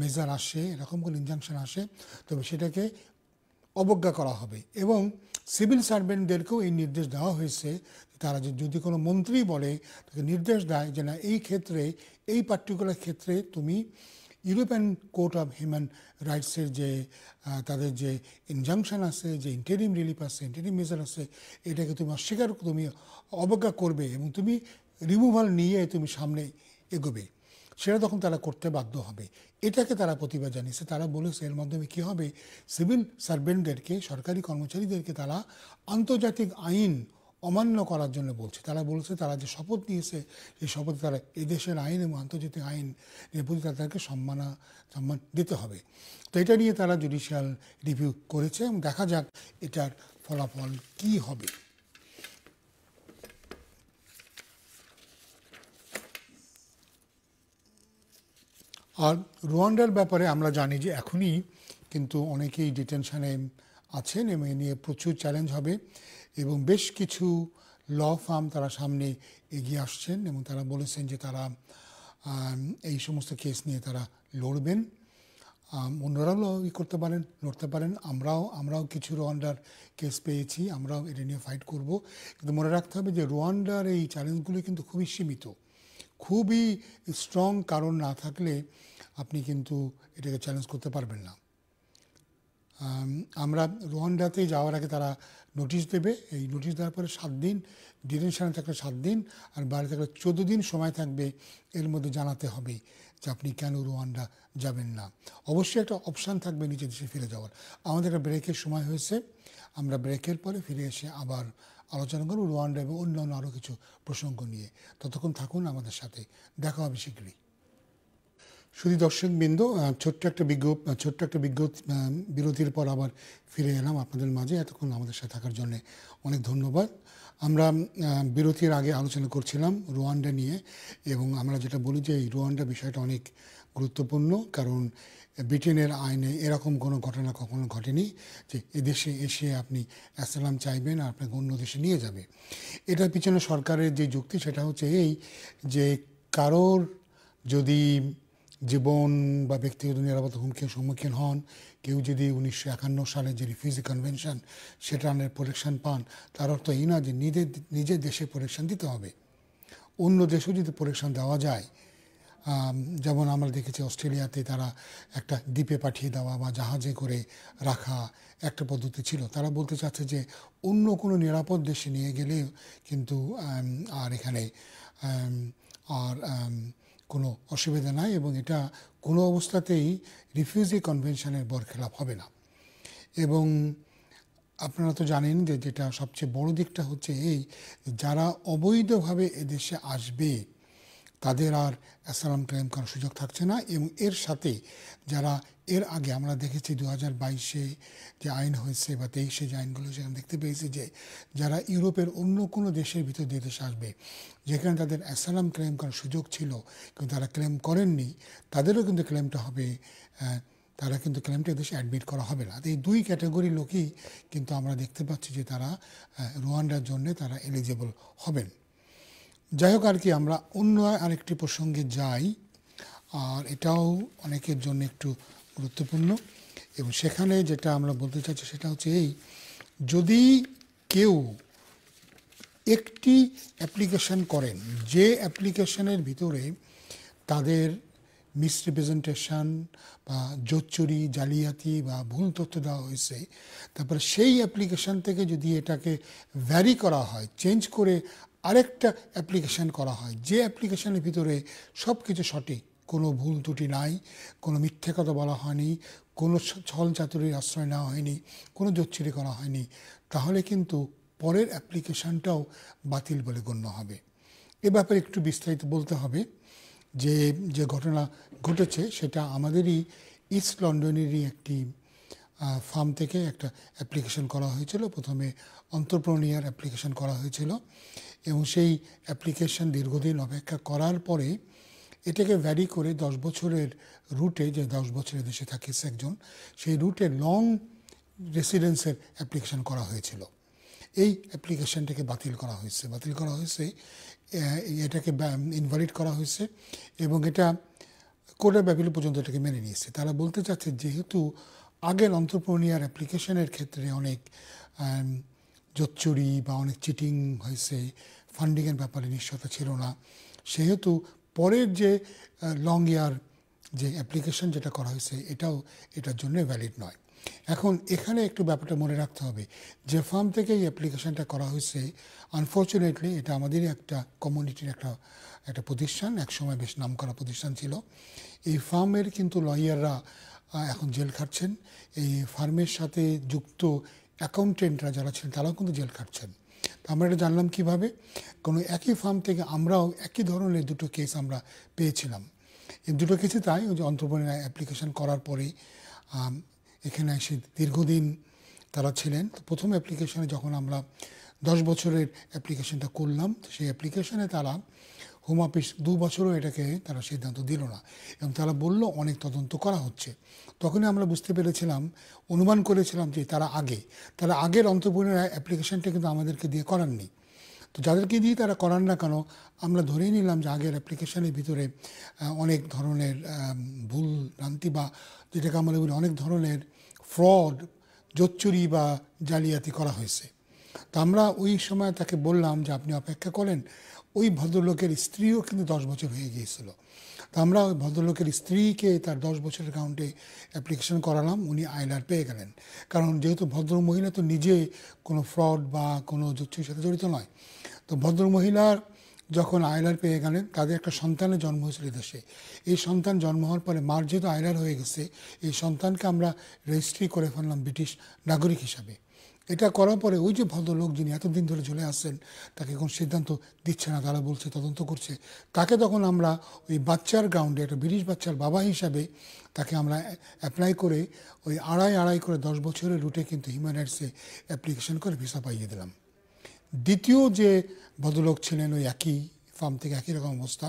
মেজার আসে এরকম কোনো ইনজাংশন আসে তবে সেটাকে অবজ্ঞা করা হবে এবং সিভিল সার্ভেন্টদেরকেও এই নির্দেশ দেওয়া হয়েছে তারা যদি কোনো মন্ত্রী বলে তাকে নির্দেশ দেয় যে না এই ক্ষেত্রে এই পার্টিকুলার ক্ষেত্রে তুমি ইউরোপিয়ান কোর্ট অফ হিউম্যান রাইটসের যে তাদের যে ইনজাংশন আছে যে ইন্টারিম রিলিফ আছে ইন্টারিম মেজার আছে এটাকে তুমি অস্বীকার তুমি অবজ্ঞা করবে এবং তুমি রিমুভাল নিয়ে তুমি সামনে এগোবে সেটা তখন তারা করতে বাধ্য হবে এটাকে তারা প্রতিবাদ জানিয়েছে তারা বলেছে এর মাধ্যমে কী হবে সিভিল সার্ভেন্টদেরকে সরকারি কর্মচারীদেরকে তারা আন্তর্জাতিক আইন অমান্য করার জন্য বলছে তারা বলছে তারা যে শপথ নিয়েছে সেই শপথ তারা এদেশের আইন এবং আন্তর্জাতিক আইন এর প্রতি তাদেরকে সম্মান সম্মান দিতে হবে তো এটা নিয়ে তারা জুডিশিয়াল রিভিউ করেছে এবং দেখা যাক এটার ফলাফল কি হবে আর রুয়ান্ডার ব্যাপারে আমরা জানি যে এখনই কিন্তু অনেকেই ডিটেনশানে আছেন এবং এ নিয়ে প্রচুর চ্যালেঞ্জ হবে এবং বেশ কিছু ল ফার্ম তারা সামনে এগিয়ে আসছেন এবং তারা বলেছেন যে তারা এই সমস্ত কেস নিয়ে তারা লড়বেন অন্যরাও ই করতে পারেন লড়তে পারেন আমরাও আমরাও কিছু রোয়ান্ডার কেস পেয়েছি আমরাও এটা নিয়ে ফাইট করব কিন্তু মনে রাখতে হবে যে রোয়ান্ডার এই চ্যালেঞ্জগুলি কিন্তু খুবই সীমিত খুবই স্ট্রং কারণ না থাকলে আপনি কিন্তু এটাকে চ্যালেঞ্জ করতে পারবেন না আমরা রোহানডাতে যাওয়ার আগে তারা নোটিশ দেবে এই নোটিশ দেওয়ার পরে সাত দিন ডিটেনশনে থাকলে সাত দিন আর বাইরে থাকলে চোদ্দো দিন সময় থাকবে এর মধ্যে জানাতে হবে যে আপনি কেন রোয়ান্ডা যাবেন না অবশ্যই একটা অপশান থাকবে নিজের দেশে ফিরে যাওয়ার আমাদের একটা ব্রেকের সময় হয়েছে আমরা ব্রেকের পরে ফিরে এসে আবার আলোচনা করব রোয়ান্ডা এবং অন্যান্য আরও কিছু প্রসঙ্গ নিয়ে ততক্ষণ থাকুন আমাদের সাথে দেখা হবে শীঘ্রই শুধু বিন্দু ছোট্ট একটা বিজ্ঞপ ছোট্ট একটা বিজ্ঞ বিরতির পর আবার ফিরে এলাম আপনাদের মাঝে এতক্ষণ আমাদের সাথে থাকার জন্য অনেক ধন্যবাদ আমরা বিরতির আগে আলোচনা করছিলাম রোয়ান্ডা নিয়ে এবং আমরা যেটা বলি যে এই রোয়ান্ডা বিষয়টা অনেক গুরুত্বপূর্ণ কারণ ব্রিটেনের আইনে এরকম কোনো ঘটনা কখনো ঘটেনি যে এদেশে এসে আপনি অ্যাসালাম চাইবেন আর আপনাকে অন্য দেশে নিয়ে যাবে এটার পিছনে সরকারের যে যুক্তি সেটা হচ্ছে এই যে কারোর যদি জীবন বা ব্যক্তিগত নিরাপত্তা হুমকির সম্মুখীন হন কেউ যদি উনিশশো একান্ন সালে যে রিফিউজি কনভেনশন সেটা আনের প্রোটেকশন পান তার অর্থ এই না যে নিজের নিজের দেশে প্রোটেকশন দিতে হবে অন্য দেশেও যদি প্রোটেকশন দেওয়া যায় যেমন আমরা দেখেছি অস্ট্রেলিয়াতে তারা একটা দ্বীপে পাঠিয়ে দেওয়া বা জাহাজে করে রাখা একটা পদ্ধতি ছিল তারা বলতে চাচ্ছে যে অন্য কোনো নিরাপদ দেশে নিয়ে গেলেও কিন্তু আর এখানে আর কোনো অসুবিধা নাই এবং এটা কোনো অবস্থাতেই রিফিউজি কনভেনশনের বরখেলাপ হবে না এবং আপনারা তো জানেন যে যেটা সবচেয়ে বড় দিকটা হচ্ছে এই যারা অবৈধভাবে এদেশে আসবে তাদের আর অ্যাসালাম ক্লেম করার সুযোগ থাকছে না এবং এর সাথে যারা এর আগে আমরা দেখেছি দু হাজার বাইশে যে আইন হয়েছে বা তেইশে যে আইনগুলো সেখানে দেখতে পেয়েছি যে যারা ইউরোপের অন্য কোনো দেশের ভিতর দিয়ে দেশে আসবে যেখানে তাদের অ্যাসালাম ক্লেম করার সুযোগ ছিল কিন্তু তারা ক্লেম করেননি তাদেরও কিন্তু ক্লেমটা হবে তারা কিন্তু ক্লেমটা দেশে অ্যাডমিট করা হবে না এই দুই ক্যাটাগরি লোকই কিন্তু আমরা দেখতে পাচ্ছি যে তারা রোয়ান্ডার জন্যে তারা এলিজেবল হবেন যাই হোক আর কি আমরা অন্য আরেকটি প্রসঙ্গে যাই আর এটাও অনেকের জন্য একটু গুরুত্বপূর্ণ এবং সেখানে যেটা আমরা বলতে চাচ্ছি সেটা হচ্ছে এই যদি কেউ একটি অ্যাপ্লিকেশন করেন যে অ্যাপ্লিকেশানের ভিতরে তাদের মিসরিপ্রেজেন্টেশান বা জোচ্চুরি জালিয়াতি বা ভুল তথ্য দেওয়া হয়েছে তারপরে সেই অ্যাপ্লিকেশন থেকে যদি এটাকে ভ্যারি করা হয় চেঞ্জ করে আরেকটা অ্যাপ্লিকেশান করা হয় যে অ্যাপ্লিকেশানের ভিতরে সব কিছু সঠিক কোনো ভুল ত্রুটি নাই কোনো মিথ্যে কথা বলা হয়নি কোনো ছল চাতুরির আশ্রয় নেওয়া হয়নি কোনো জোচ্ছিরি করা হয়নি তাহলে কিন্তু পরের অ্যাপ্লিকেশানটাও বাতিল বলে গণ্য হবে এ ব্যাপারে একটু বিস্তারিত বলতে হবে যে যে ঘটনা ঘটেছে সেটা আমাদেরই ইস্ট লন্ডনেরই একটি ফার্ম থেকে একটা অ্যাপ্লিকেশন করা হয়েছিল প্রথমে অন্তর্প্রনিয়ার অ্যাপ্লিকেশন করা হয়েছিল এবং সেই অ্যাপ্লিকেশন দীর্ঘদিন অপেক্ষা করার পরে এটাকে ভ্যারি করে দশ বছরের রুটে যে দশ বছরের দেশে থাকিস একজন সেই রুটে লং রেসিডেন্সের অ্যাপ্লিকেশন করা হয়েছিল এই অ্যাপ্লিকেশনটাকে বাতিল করা হয়েছে বাতিল করা হয়েছে এটাকে ইনভালিড করা হয়েছে এবং এটা কোর্টের ব্যাপিল পর্যন্ত এটাকে মেনে নিয়েছে তারা বলতে চাচ্ছে যেহেতু আগের অন্তর্প্রণিয়ার অ্যাপ্লিকেশনের ক্ষেত্রে অনেক জোচ্চুরি বা অনেক চিটিং হয়েছে ফান্ডিংয়ের ব্যাপারে নিশ্চয়তা ছিল না সেহেতু পরের যে লং ইয়ার যে অ্যাপ্লিকেশন যেটা করা হয়েছে এটাও এটার জন্য ভ্যালিড নয় এখন এখানে একটু ব্যাপারটা মনে রাখতে হবে যে ফার্ম থেকে এই অ্যাপ্লিকেশনটা করা হয়েছে আনফর্চুনেটলি এটা আমাদেরই একটা কমিউনিটির একটা একটা প্রতিষ্ঠান একসময় বেশ নাম করা প্রতিষ্ঠান ছিল এই ফার্মের কিন্তু লয়াররা এখন জেল খাটছেন এই ফার্মের সাথে যুক্ত অ্যাকাউন্টেন্টরা যারা ছিলেন তারাও কিন্তু জেল তো আমরা এটা জানলাম কিভাবে কোনো একই ফার্ম থেকে আমরাও একই ধরনের দুটো কেস আমরা পেয়েছিলাম এই দুটো কেসে তাই ওই যে অন্তর্বনের অ্যাপ্লিকেশন করার পরে এখানে এসে দীর্ঘদিন তারা ছিলেন তো প্রথম অ্যাপ্লিকেশনে যখন আমরা দশ বছরের অ্যাপ্লিকেশানটা করলাম সেই অ্যাপ্লিকেশনে তারা হোম অফিস দু বছরও এটাকে তারা সিদ্ধান্ত দিল না এবং তারা বলল অনেক তদন্ত করা হচ্ছে তখনই আমরা বুঝতে পেরেছিলাম অনুমান করেছিলাম যে তারা আগে তারা আগের অন্তপূর্ণ অ্যাপ্লিকেশনটা কিন্তু আমাদেরকে দিয়ে করাননি তো যাদেরকে দিয়ে তারা করান না কেন আমরা ধরেই নিলাম যে আগের অ্যাপ্লিকেশনের ভিতরে অনেক ধরনের ভুল ভ্রান্তি বা যেটাকে আমরা বলি অনেক ধরনের ফ্রড জোচ্চুরি বা জালিয়াতি করা হয়েছে তো আমরা ওই সময় তাকে বললাম যে আপনি অপেক্ষা করেন ওই ভদ্রলোকের স্ত্রীও কিন্তু দশ বছর হয়ে গিয়েছিল তো আমরা ওই ভদ্রলোকের স্ত্রীকে তার দশ বছরের কাউন্টে অ্যাপ্লিকেশন করালাম উনি আইলার পেয়ে গেলেন কারণ যেহেতু ভদ্রমহিলা তো নিজে কোনো ফ্রড বা কোনো যুক্তির সাথে জড়িত নয় তো ভদ্রমহিলার যখন আয়লার পেয়ে গেলেন তাদের একটা সন্তানের জন্ম হয়েছিল দেশে এই সন্তান জন্ম হওয়ার পরে মার যেহেতু আয়লার হয়ে গেছে এই সন্তানকে আমরা রেজিস্ট্রি করে ফেললাম ব্রিটিশ নাগরিক হিসাবে এটা করার পরে ওই যে ভদ্রলোক যিনি এতদিন ধরে চলে আসছেন তাকে এখন সিদ্ধান্ত দিচ্ছে না তারা বলছে তদন্ত করছে তাকে তখন আমরা ওই বাচ্চার গ্রাউন্ডে একটা ব্রিটিশ বাচ্চার বাবা হিসাবে তাকে আমরা অ্যাপ্লাই করে ওই আড়াই আড়াই করে দশ বছরের রুটে কিন্তু হিউম্যান রাইটসে অ্যাপ্লিকেশন করে ভিসা পাইয়ে দিলাম দ্বিতীয় যে ভদ্রলোক ছিলেন ওই একই ফার্ম থেকে একই রকম অবস্থা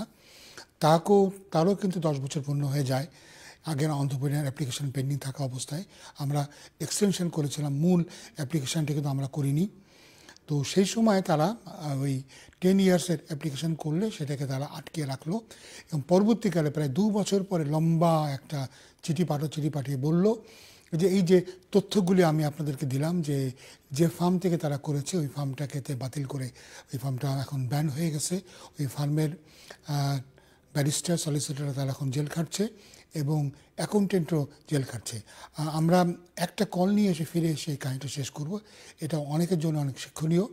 তাকেও তারও কিন্তু দশ বছর পূর্ণ হয়ে যায় আগের অন্তপুরের অ্যাপ্লিকেশন পেন্ডিং থাকা অবস্থায় আমরা এক্সটেনশন করেছিলাম মূল অ্যাপ্লিকেশানটি কিন্তু আমরা করিনি তো সেই সময় তারা ওই টেন ইয়ার্সের অ্যাপ্লিকেশন করলে সেটাকে তারা আটকে রাখলো এবং পরবর্তীকালে প্রায় দু বছর পরে লম্বা একটা চিঠি পাঠো চিঠি পাঠিয়ে বলল যে এই যে তথ্যগুলি আমি আপনাদেরকে দিলাম যে যে ফার্ম থেকে তারা করেছে ওই ফার্মটাকে বাতিল করে ওই ফার্মটা এখন ব্যান হয়ে গেছে ওই ফার্মের ব্যারিস্টার সলিসিটার তারা এখন জেল খাটছে এবং অ্যাকাউন্টেন্টও জেল কাটছে আমরা একটা কল নিয়ে এসে ফিরে এসে কাহিনিটা শেষ করব এটা অনেকের জন্য অনেক শিক্ষণীয়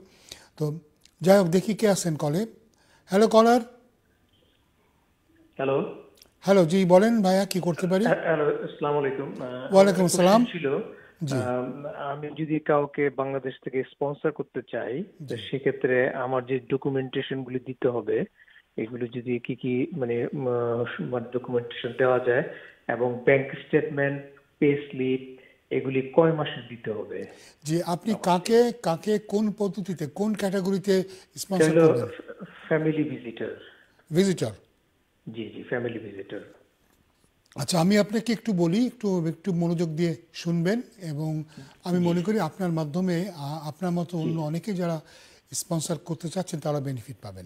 তো যাই হোক দেখি কে আছেন কলে হ্যালো কলার হ্যালো হ্যালো জি বলেন ভাইয়া কি করতে পারি হ্যাঁ, হ্যালো আসসালামু আলাইকুম ওয়ালাইকুম আসসালাম ছিল আমি যদি কাউকে বাংলাদেশ থেকে স্পন্সর করতে চাই সেক্ষেত্রে আমার যে ডকুমেন্টেশন গুলি দিতে হবে এগুলো যদি কি কি মানে ডকুমেন্টেশন মানে দেওয়া যায় এবং ব্যাংক স্টেটমেন্ট পে স্লিপ এগুলি কয় মাসে দিতে হবে যে আপনি কাকে কাকে কোন পদ্ধতিতে কোন ক্যাটাগরিতে স্পন্সর করবেন ফ্যামিলি ভিজিটর ভিজিটর জি জি ফ্যামিলি ভিজিটর আচ্ছা আমি আপনাকে একটু বলি একটু একটু মনোযোগ দিয়ে শুনবেন এবং আমি মনে করি আপনার মাধ্যমে আপনার মতো অন্য অনেকে যারা স্পন্সর করতে চাচ্ছেন তারা বেনিফিট পাবেন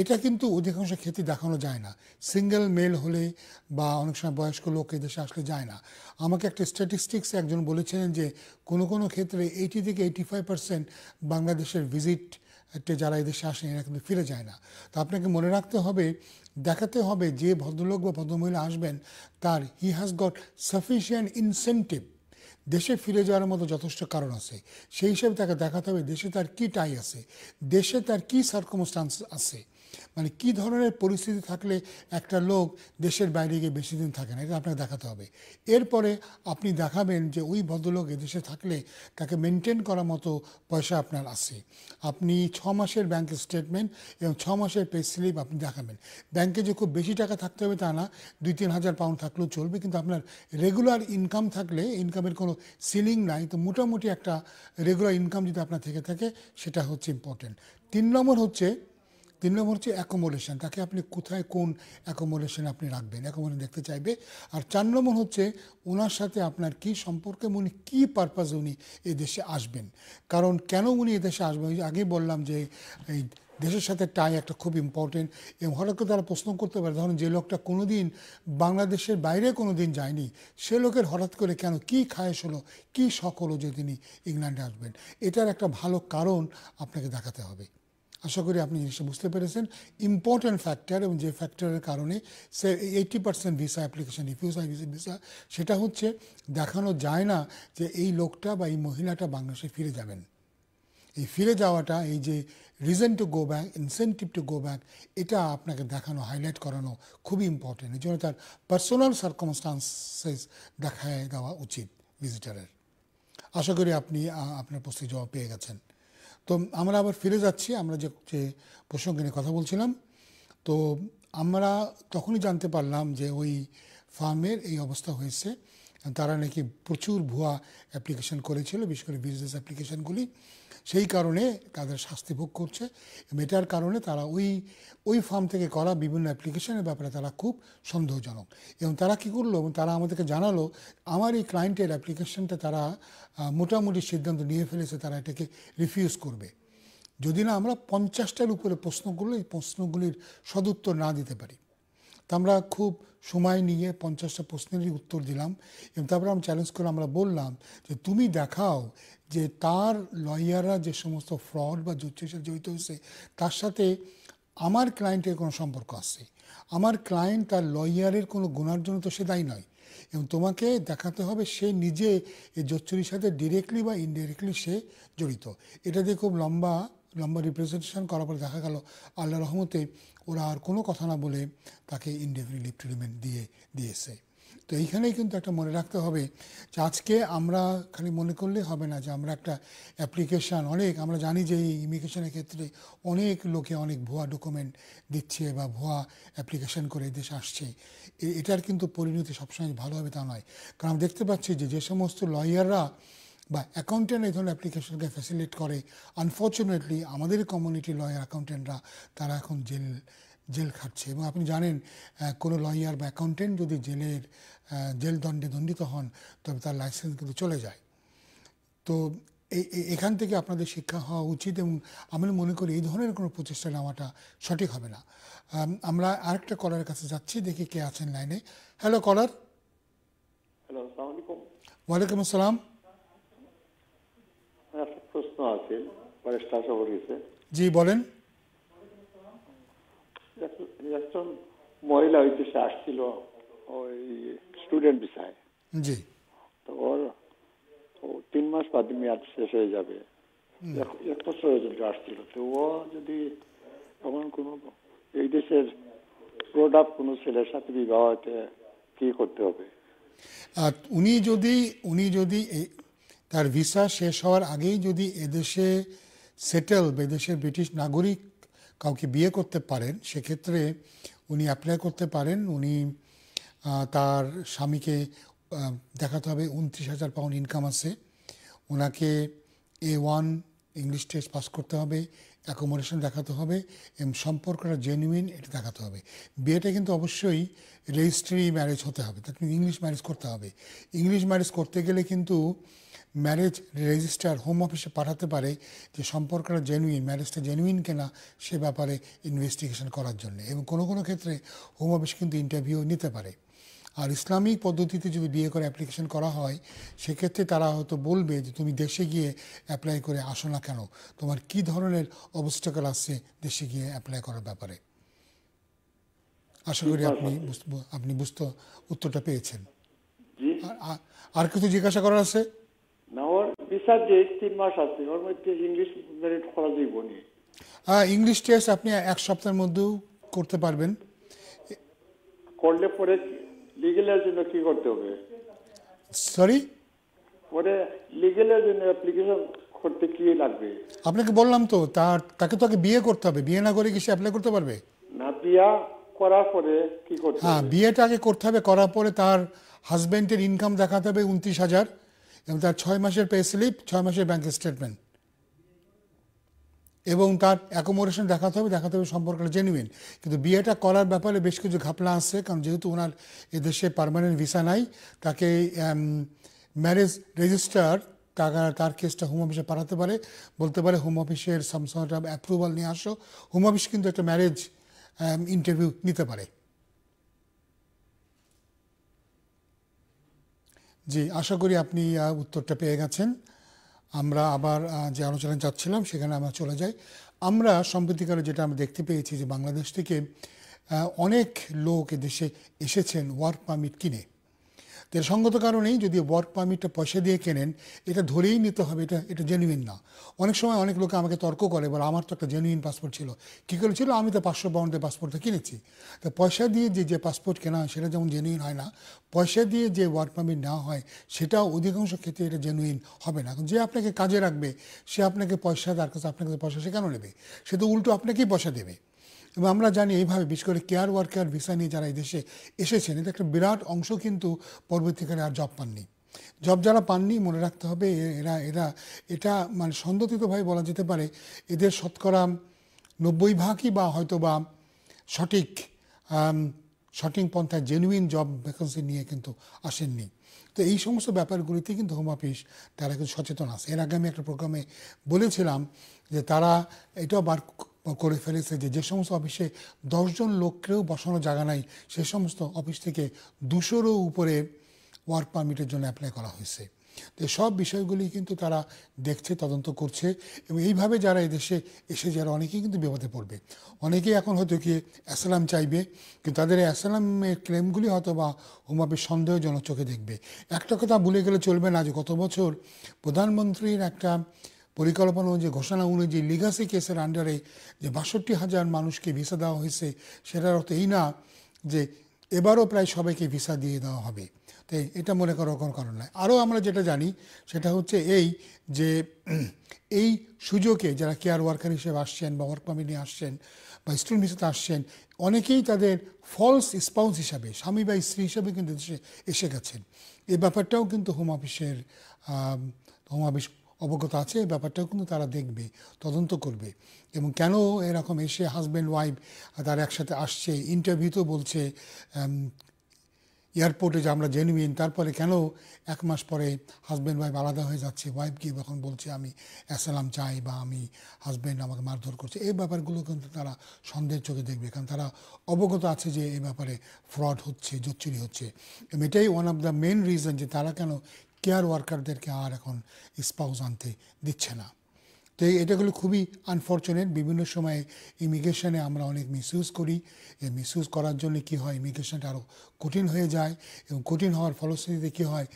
এটা কিন্তু অধিকাংশ ক্ষেত্রে দেখানো যায় না সিঙ্গেল মেল হলে বা অনেক সময় বয়স্ক লোক দেশে আসলে যায় না আমাকে একটা স্ট্যাটিস্টিক্স একজন বলেছিলেন যে কোনো কোনো ক্ষেত্রে এইটি থেকে এইটি ফাইভ পার্সেন্ট বাংলাদেশের ভিজিট যারা এদেশে আসেন এরা কিন্তু ফিরে যায় না তো আপনাকে মনে রাখতে হবে দেখাতে হবে যে ভদ্রলোক বা ভদ্রমহিলা আসবেন তার he has got sufficient incentive দেশে ফিরে যাওয়ার মতো যথেষ্ট কারণ আছে সেই হিসেবে তাকে দেখাতে হবে দেশে তার কি টাই আছে দেশে তার কি সার্কমস্টান্স আছে মানে কি ধরনের পরিস্থিতি থাকলে একটা লোক দেশের বাইরে গিয়ে বেশি দিন থাকে না এটা আপনাকে দেখাতে হবে এরপরে আপনি দেখাবেন যে ওই ভদ্রলোক এদেশে থাকলে তাকে মেনটেন করার মতো পয়সা আপনার আছে আপনি ছ মাসের ব্যাংক স্টেটমেন্ট এবং ছ মাসের পে স্লিপ আপনি দেখাবেন ব্যাংকে যে খুব বেশি টাকা থাকতে হবে তা না দুই তিন হাজার পাউন্ড থাকলেও চলবে কিন্তু আপনার রেগুলার ইনকাম থাকলে ইনকামের কোনো সিলিং নাই তো মোটামুটি একটা রেগুলার ইনকাম যদি আপনার থেকে থাকে সেটা হচ্ছে ইম্পর্টেন্ট তিন নম্বর হচ্ছে তিন নম্বর হচ্ছে অ্যাকোমোডেশন তাকে আপনি কোথায় কোন অ্যাকোমোডেশন আপনি রাখবেন অ্যাকোমোডেশন দেখতে চাইবে আর চার নম্বর হচ্ছে ওনার সাথে আপনার কি সম্পর্কে উনি কী পারপাজে উনি দেশে আসবেন কারণ কেন উনি এদেশে আসবেন আগেই বললাম যে এই দেশের সাথে টাই একটা খুব ইম্পর্টেন্ট এবং হঠাৎ করে তারা প্রশ্ন করতে পারে ধরুন যে লোকটা কোনো দিন বাংলাদেশের বাইরে কোনো দিন যায়নি সে লোকের হঠাৎ করে কেন কি খায়স হলো কী সকল হলো যে তিনি ইংল্যান্ডে আসবেন এটার একটা ভালো কারণ আপনাকে দেখাতে হবে আশা করি আপনি জিনিসটা বুঝতে পেরেছেন ইম্পর্ট্যান্ট ফ্যাক্টর এবং যে ফ্যাক্টরের কারণে সে eighty percent visa application refuse হয় ভিসা সেটা হচ্ছে দেখানো যায় না যে এই লোকটা বা এই মহিলাটা বাংলাদেশে ফিরে যাবেন এই ফিরে যাওয়াটা এই যে reason to go back incentive to go back এটা আপনাকে দেখানো হাইলাইট করানো খুবই ইম্পর্টেন্ট এই জন্য তার পার্সোনাল সার্কমস্টান্সেস দেখায় দেওয়া উচিত ভিজিটারের আশা করি আপনি আপনার প্রশ্নের জবাব পেয়ে গেছেন তো আমরা আবার ফিরে যাচ্ছি আমরা যে যে প্রসঙ্গে নিয়ে কথা বলছিলাম তো আমরা তখনই জানতে পারলাম যে ওই ফার্মের এই অবস্থা হয়েছে তারা নাকি প্রচুর ভুয়া অ্যাপ্লিকেশন করেছিল বিশেষ করে বিজনেস অ্যাপ্লিকেশনগুলি সেই কারণে তাদের শাস্তি ভোগ করছে এটার কারণে তারা ওই ওই ফার্ম থেকে করা বিভিন্ন অ্যাপ্লিকেশনের ব্যাপারে তারা খুব সন্দেহজনক এবং তারা কি করলো এবং তারা আমাদেরকে জানালো আমার এই ক্লায়েন্টের অ্যাপ্লিকেশনটা তারা মোটামুটি সিদ্ধান্ত নিয়ে ফেলেছে তারা এটাকে রিফিউজ করবে যদি না আমরা পঞ্চাশটার উপরে প্রশ্নগুলো এই প্রশ্নগুলির সদুত্তর না দিতে পারি তা আমরা খুব সময় নিয়ে পঞ্চাশটা প্রশ্নেরই উত্তর দিলাম এবং তারপরে আমরা চ্যালেঞ্জ করে আমরা বললাম যে তুমি দেখাও যে তার লয়াররা যে সমস্ত ফ্রড বা সাথে জড়িত হয়েছে তার সাথে আমার ক্লায়েন্টের কোনো সম্পর্ক আছে আমার ক্লায়েন্ট তার লয়ারের কোনো গুণার জন্য তো সে দায়ী নয় এবং তোমাকে দেখাতে হবে সে নিজে এই জোচ্চুরির সাথে ডিরেক্টলি বা ইনডিরেক্টলি সে জড়িত এটা দিয়ে খুব লম্বা লম্বা রিপ্রেজেন্টেশন করার পর দেখা গেল আল্লাহ রহমতে ওরা আর কোনো কথা না বলে তাকে ইনডেফিনিটলি ট্রিটমেন্ট দিয়ে দিয়েছে তো এইখানেই কিন্তু একটা মনে রাখতে হবে যে আজকে আমরা খালি মনে করলে হবে না যে আমরা একটা অ্যাপ্লিকেশান অনেক আমরা জানি যে এই ইমিগ্রেশনের ক্ষেত্রে অনেক লোকে অনেক ভুয়া ডকুমেন্ট দিচ্ছে বা ভুয়া অ্যাপ্লিকেশান করে দেশ আসছে এটার কিন্তু পরিণতি সবসময় ভালো হবে তা নয় কারণ আমরা দেখতে পাচ্ছি যে যে সমস্ত লয়াররা বা অ্যাকাউন্ট্যান্ট এই ধরনের অ্যাপ্লিকেশনকে ফ্যাসিলেট করে আনফর্চুনেটলি আমাদের কমিউনিটি লয়ার অ্যাকাউন্ট্যান্টরা তারা এখন জেল জেল খাটছে এবং আপনি জানেন কোনো লয়ার বা অ্যাকাউন্টেন্ট যদি জেলের জেল দণ্ডে দণ্ডিত হন তবে তার লাইসেন্স কিন্তু চলে যায় তো এই এখান থেকে আপনাদের শিক্ষা হওয়া উচিত এবং আমি মনে করি এই ধরনের কোনো প্রচেষ্টা নেওয়াটা সঠিক হবে না আমরা আরেকটা কলারের কাছে যাচ্ছি দেখি কে আছেন লাইনে হ্যালো কলার হ্যালো ওয়ালাইকুম আসসালাম হ্যাঁ, প্রশ্ন আছে মানে জি বলেন একজন মহিলা ওই দেশে আসছিল ওই স্টুডেন্ট বিষয় জি তো ওর তিন মাস বাদে মেয়াদ শেষ হয়ে যাবে এক বছর পর্যন্ত আসছিল তো ও যদি তখন কোনো এই দেশের প্রোডাক্ট কোনো ছেলের সাথে বিবাহ হতে কি করতে হবে আর উনি যদি উনি যদি তার ভিসা শেষ হওয়ার আগেই যদি এদেশে সেটেল বা এদেশের ব্রিটিশ নাগরিক কাউকে বিয়ে করতে পারেন সেক্ষেত্রে উনি অ্যাপ্লাই করতে পারেন উনি তার স্বামীকে দেখাতে হবে উনত্রিশ হাজার পাউন্ড ইনকাম আছে ওনাকে A one English test pass করতে হবে অ্যাকোমোডেশন দেখাতে হবে এবং সম্পর্কটা জেনুইন এটা দেখাতে হবে বিয়েটা কিন্তু অবশ্যই রেজিস্ট্রি ম্যারেজ হতে হবে তাকে ইংলিশ ম্যারেজ করতে হবে ইংলিশ ম্যারেজ করতে গেলে কিন্তু ম্যারেজ রেজিস্টার হোম অফিসে পাঠাতে পারে যে সম্পর্কটা জেনুইন ম্যারেজটা জেনুইন কিনা সে ব্যাপারে ইনভেস্টিগেশন করার জন্য এবং কোনো কোনো ক্ষেত্রে হোম অফিস কিন্তু ইন্টারভিউ নিতে পারে আর ইসলামিক পদ্ধতিতে যদি বিয়ে করে অ্যাপ্লিকেশন করা হয় সেক্ষেত্রে তারা হয়তো বলবে যে তুমি দেশে গিয়ে অ্যাপ্লাই করে আসো না কেন তোমার কি ধরনের অবস্টাকাল আসছে দেশে গিয়ে অ্যাপ্লাই করার ব্যাপারে আশা করি আপনি আপনি বুঝতে উত্তরটা পেয়েছেন আর কিছু জিজ্ঞাসা করার আছে সাবজেক্ট তিন মাস আছে ওর ইংলিশ মেরিট করা যাইব নি ইংলিশ টেস্ট আপনি এক সপ্তাহের মধ্যেও করতে পারবেন করলে পরে লিগেলের জন্য কি করতে হবে সরি পরে লিগেলের জন্য অ্যাপ্লিকেশন করতে কি লাগবে আপনাকে বললাম তো তার তাকে তো আগে বিয়ে করতে হবে বিয়ে না করে কি সে অ্যাপ্লাই করতে পারবে না বিয়া করার পরে কি করতে হ্যাঁ বিয়েটা আগে করতে হবে করার পরে তার হাজবেন্ডের ইনকাম দেখাতে হবে উনত্রিশ হাজার এবং তার ছয় মাসের পে স্লিপ ছয় মাসের ব্যাংক স্টেটমেন্ট এবং তার অ্যাকোমোডেশন দেখাতে হবে দেখাতে হবে সম্পর্কটা জেনুইন কিন্তু বিয়েটা করার ব্যাপারে বেশ কিছু ঘাপলা আছে কারণ যেহেতু ওনার এদেশে পারমানেন্ট ভিসা নাই তাকে ম্যারেজ রেজিস্টার তারা তার কেসটা হোম অফিসে পাঠাতে পারে বলতে পারে হোম অফিসের সমস্যাটা অ্যাপ্রুভাল নিয়ে আসো হোম অফিস কিন্তু একটা ম্যারেজ ইন্টারভিউ নিতে পারে জি আশা করি আপনি উত্তরটা পেয়ে গেছেন আমরা আবার যে আলোচনায় যাচ্ছিলাম সেখানে আমরা চলে যাই আমরা সম্প্রতিকালে যেটা আমরা দেখতে পেয়েছি যে বাংলাদেশ থেকে অনেক লোক এদেশে এসেছেন ওয়ার্ক পারমিট কিনে তার সঙ্গত কারণেই যদি ওয়ার্ক পারমিটটা পয়সা দিয়ে কেনেন এটা ধরেই নিতে হবে এটা এটা জেনুইন না অনেক সময় অনেক লোকে আমাকে তর্ক করে বলে আমার তো একটা জেনুইন পাসপোর্ট ছিল কী করে ছিল আমি তো পাঁচশো পাউন্ডের পাসপোর্টটা কিনেছি তো পয়সা দিয়ে যে যে পাসপোর্ট কেনা হয় সেটা যেমন জেনুইন হয় না পয়সা দিয়ে যে ওয়ার্ক পারমিট নেওয়া হয় সেটা অধিকাংশ ক্ষেত্রে এটা জেনুইন হবে না যে আপনাকে কাজে রাখবে সে আপনাকে পয়সা তার কাছে আপনার কাছে পয়সা সে কেন নেবে সে তো উল্টো আপনাকেই পয়সা দেবে এবং আমরা জানি এইভাবে বিশেষ করে কেয়ার ওয়ার্কার ভিসা নিয়ে যারা এই দেশে এসেছেন এটা একটা বিরাট অংশ কিন্তু পরবর্তীকালে আর জব পাননি জব যারা পাননি মনে রাখতে হবে এরা এরা এটা মানে সন্দতিতভাবে বলা যেতে পারে এদের শতকরা নব্বই ভাগই বা হয়তো বা সঠিক সঠিক পন্থায় জেনুইন জব ভ্যাকেন্সি নিয়ে কিন্তু আসেননি তো এই সমস্ত ব্যাপারগুলিতে কিন্তু হোম অফিস তারা কিন্তু সচেতন আছে এর আগে আমি একটা প্রোগ্রামে বলেছিলাম যে তারা এটাও বার করে ফেলেছে যে যে সমস্ত অফিসে দশজন লোককেও বসানো জায়গা নাই সে সমস্ত অফিস থেকে দুশোরও উপরে ওয়ার্ক পারমিটের জন্য অ্যাপ্লাই করা হয়েছে তো সব বিষয়গুলি কিন্তু তারা দেখছে তদন্ত করছে এবং এইভাবে যারা এদেশে এসে যারা অনেকেই কিন্তু বিপদে পড়বে অনেকেই এখন হয়তো কি অ্যাসালাম চাইবে কিন্তু তাদের অ্যাসালামের ক্লেমগুলি হয়তো বা হোমাবে সন্দেহজনক চোখে দেখবে একটা কথা ভুলে গেলে চলবে না যে গত বছর প্রধানমন্ত্রীর একটা পরিকল্পনা অনুযায়ী ঘোষণা অনুযায়ী লিগাসি কেসের আন্ডারে যে বাষট্টি হাজার মানুষকে ভিসা দেওয়া হয়েছে সেটার অর্থ এই না যে এবারও প্রায় সবাইকে ভিসা দিয়ে দেওয়া হবে তো এটা মনে করার কোনো কারণ নয় আরও আমরা যেটা জানি সেটা হচ্ছে এই যে [clears throat] এই সুযোগে যারা কেয়ার ওয়ার্কার হিসেবে আসছেন বা ওয়ার্ক পারমিট নিয়ে আসছেন বা স্টুডেন্ট ভিসাতে আসছেন অনেকেই তাদের ফলস স্পাউন্স হিসাবে স্বামী বা স্ত্রী হিসাবে কিন্তু এসে গেছেন এই ব্যাপারটাও কিন্তু হোম অফিসের হোম অফিস অবগত আছে এই ব্যাপারটাও কিন্তু তারা দেখবে তদন্ত করবে এবং কেন এরকম এসে হাজব্যান্ড ওয়াইফ তারা একসাথে আসছে ইন্টারভিউতেও বলছে এয়ারপোর্টে যে আমরা জেনুইন তারপরে কেন এক মাস পরে হাজব্যান্ড ওয়াইফ আলাদা হয়ে যাচ্ছে ওয়াইফ গিয়ে যখন বলছে আমি অ্যাসালাম চাই বা আমি হাজব্যান্ড আমাকে মারধর করছে এই ব্যাপারগুলো কিন্তু তারা সন্দেহের চোখে দেখবে কারণ তারা অবগত আছে যে এই ব্যাপারে ফ্রড হচ্ছে জোচ্চুরি হচ্ছে এবং এটাই one of the main reason যে তারা কেন কেয়ার ওয়ার্কারদেরকে আর এখন স্পাউস আনতে দিচ্ছে না তো এটাগুলো খুবই আনফর্চুনেট বিভিন্ন সময়ে ইমিগ্রেশনে আমরা অনেক মিসইউজ করি এই মিসইউজ করার জন্য কি হয় ইমিগ্রেশনটা আরও কঠিন হয়ে যায় এবং কঠিন হওয়ার ফলশ্রুতিতে কী হয়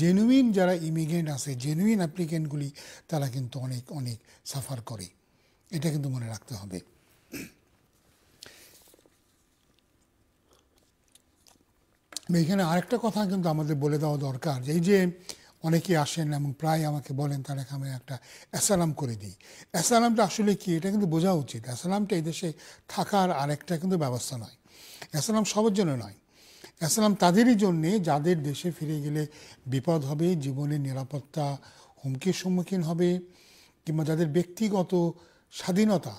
জেনুইন যারা ইমিগ্রেন্ট আছে জেনুইন অ্যাপ্লিকেন্টগুলি তারা কিন্তু অনেক অনেক সাফার করে এটা কিন্তু মনে রাখতে হবে এখানে আরেকটা কথা কিন্তু আমাদের বলে দেওয়া দরকার এই যে অনেকে আসেন এবং প্রায় আমাকে বলেন তাহলে আমি একটা অ্যাসালাম করে দিই অ্যাসালামটা আসলে কি এটা কিন্তু বোঝা উচিত অ্যাসালামটা এই দেশে থাকার আরেকটা কিন্তু ব্যবস্থা নয় অ্যাসালাম সবার জন্য নয় অ্যাসালাম তাদেরই জন্যে যাদের দেশে ফিরে গেলে বিপদ হবে জীবনের নিরাপত্তা হুমকির সম্মুখীন হবে কিংবা যাদের ব্যক্তিগত স্বাধীনতা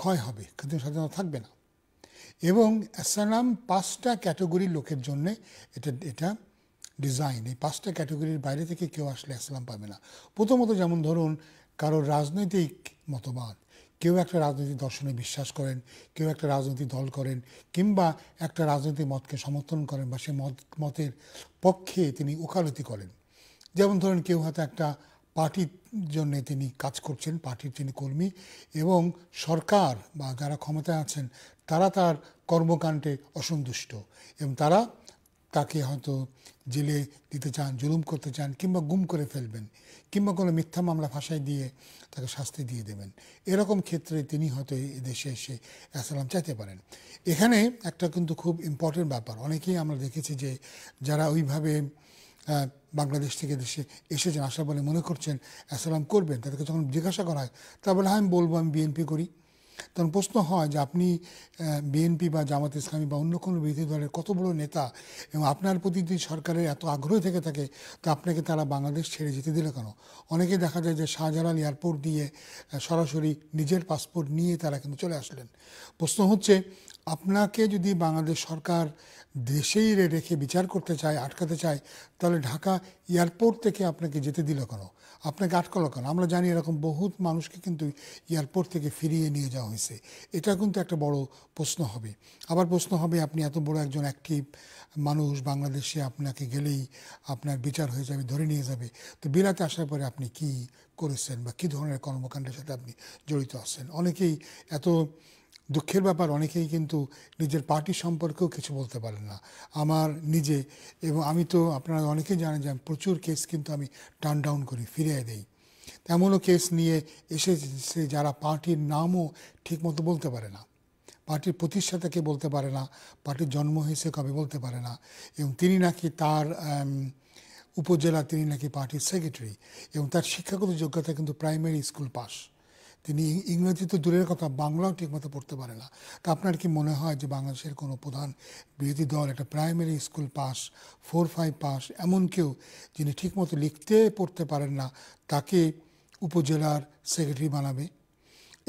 ক্ষয় হবে কিন্তু স্বাধীনতা থাকবে না এবং অ্যাসালাম পাঁচটা ক্যাটাগরির লোকের জন্য এটা এটা ডিজাইন এই পাঁচটা ক্যাটাগরির বাইরে থেকে কেউ আসলে অ্যাসালাম পাবে না প্রথমত যেমন ধরুন কারো রাজনৈতিক মতবাদ কেউ একটা রাজনৈতিক দর্শনে বিশ্বাস করেন কেউ একটা রাজনৈতিক দল করেন কিংবা একটা রাজনৈতিক মতকে সমর্থন করেন বা সে মত মতের পক্ষে তিনি ওকালতি করেন যেমন ধরেন কেউ হয়তো একটা পার্টির জন্যে তিনি কাজ করছেন পার্টির তিনি কর্মী এবং সরকার বা যারা ক্ষমতায় আছেন তারা তার কর্মকাণ্ডে অসন্তুষ্ট এবং তারা তাকে হয়তো জেলে দিতে চান জুলুম করতে চান কিংবা গুম করে ফেলবেন কিংবা কোনো মিথ্যা মামলা ভাষায় দিয়ে তাকে শাস্তি দিয়ে দেবেন এরকম ক্ষেত্রে তিনি হয়তো দেশে এসে অ্যাসালাম চাইতে পারেন এখানে একটা কিন্তু খুব ইম্পর্টেন্ট ব্যাপার অনেকেই আমরা দেখেছি যে যারা ওইভাবে বাংলাদেশ থেকে দেশে এসেছেন আসার বলে মনে করছেন অ্যাসালাম করবেন তাদেরকে যখন জিজ্ঞাসা করা হয় তা বলে হ্যাঁ, আমি বলবো আমি বিএনপি করি তখন প্রশ্ন হয় যে আপনি বিএনপি বা জামাত ইসলামী বা অন্য কোনো বিরোধী দলের কত বড় নেতা এবং আপনার প্রতি যদি সরকারের এত আগ্রহ থেকে থাকে তো আপনাকে তারা বাংলাদেশ ছেড়ে যেতে দিলে কেন অনেকে দেখা যায় যে শাহজালাল এয়ারপোর্ট দিয়ে সরাসরি নিজের পাসপোর্ট নিয়ে তারা কিন্তু চলে আসলেন প্রশ্ন হচ্ছে আপনাকে যদি বাংলাদেশ সরকার দেশেই রেখে বিচার করতে চায় আটকাতে চায় তাহলে ঢাকা এয়ারপোর্ট থেকে আপনাকে যেতে দিল কেন আপনাকে আটকলো কেন আমরা জানি এরকম বহুত মানুষকে কিন্তু এয়ারপোর্ট থেকে ফিরিয়ে নিয়ে যাওয়া হয়েছে এটা কিন্তু একটা বড় প্রশ্ন হবে আবার প্রশ্ন হবে আপনি এত বড় একজন অ্যাক্টিভ মানুষ বাংলাদেশে আপনাকে গেলেই আপনার বিচার হয়ে যাবে ধরে নিয়ে যাবে তো বিলাতে আসার পরে আপনি কি করেছেন বা কি ধরনের কর্মকাণ্ডের সাথে আপনি জড়িত আছেন অনেকেই এত দুঃখের ব্যাপার অনেকেই কিন্তু নিজের পার্টি সম্পর্কেও কিছু বলতে পারেন না আমার নিজে এবং আমি তো আপনারা অনেকেই জানেন যে আমি প্রচুর কেস কিন্তু আমি টার্ন ডাউন করি ফিরিয়ে দেই তেমনও কেস নিয়ে এসেছে যারা পার্টির নামও ঠিকমতো বলতে পারে না পার্টির প্রতিষ্ঠাতাকে বলতে পারে না পার্টির জন্ম হয়েছে কবে বলতে পারে না এবং তিনি নাকি তার উপজেলা তিনি নাকি পার্টির সেক্রেটারি এবং তার শিক্ষাগত যোগ্যতা কিন্তু প্রাইমারি স্কুল পাস তিনি ইংরেজি তো দূরের কথা বাংলাও ঠিকমতো পড়তে পারে না তা আপনার কি মনে হয় যে বাংলাদেশের কোনো প্রধান বিরোধী দল একটা primary school pass four five pass এমন কেউ যিনি ঠিকমতো লিখতে পড়তে পারেন না তাকে উপজেলার সেক্রেটারি বানাবে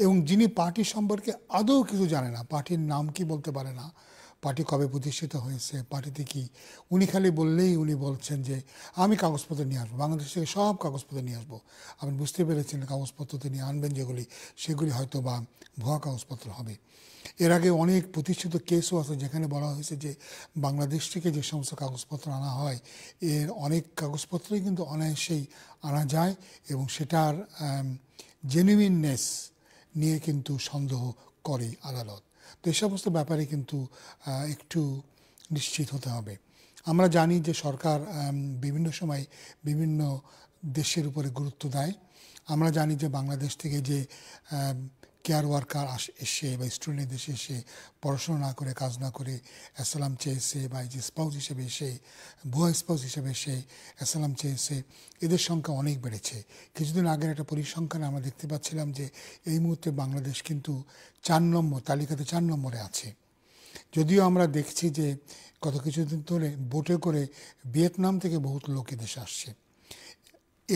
এবং যিনি পার্টি সম্পর্কে আদৌ কিছু জানে না পার্টির নাম কি বলতে পারে না পার্টি কবে প্রতিষ্ঠিত হয়েছে পার্টিতে কি উনি খালি বললেই উনি বলছেন যে আমি কাগজপত্র নিয়ে আসবো বাংলাদেশ থেকে সব কাগজপত্র নিয়ে আসবো আপনি বুঝতে পেরেছেন কাগজপত্র তিনি আনবেন যেগুলি সেগুলি হয়তো বা ভুয়া কাগজপত্র হবে এর আগে অনেক প্রতিষ্ঠিত কেসও আছে যেখানে বলা হয়েছে যে বাংলাদেশ থেকে যে সমস্ত কাগজপত্র আনা হয় এর অনেক কাগজপত্রই কিন্তু অনায়াসেই আনা যায় এবং সেটার জেনুইননেস নিয়ে কিন্তু সন্দেহ করে আদালত তো এই সমস্ত ব্যাপারে কিন্তু একটু নিশ্চিত হতে হবে আমরা জানি যে সরকার বিভিন্ন সময় বিভিন্ন দেশের উপরে গুরুত্ব দেয় আমরা জানি যে বাংলাদেশ থেকে যে কেয়ার ওয়ার্কার এসে বা স্টুডেন্ট দেশে এসে পড়াশোনা না করে কাজ না করে অ্যাসালাম চেয়েছে বা এই যে স্পাউস হিসেবে এসে ভুয়া স্পাউস হিসেবে এসে অ্যাসালাম চেয়েছে এদের সংখ্যা অনেক বেড়েছে কিছুদিন আগের একটা পরিসংখ্যানে আমরা দেখতে পাচ্ছিলাম যে এই মুহূর্তে বাংলাদেশ কিন্তু চার নম্বর তালিকাতে চার নম্বরে আছে যদিও আমরা দেখছি যে গত কিছুদিন ধরে বোটে করে ভিয়েতনাম থেকে বহুত লোক এদেশে আসছে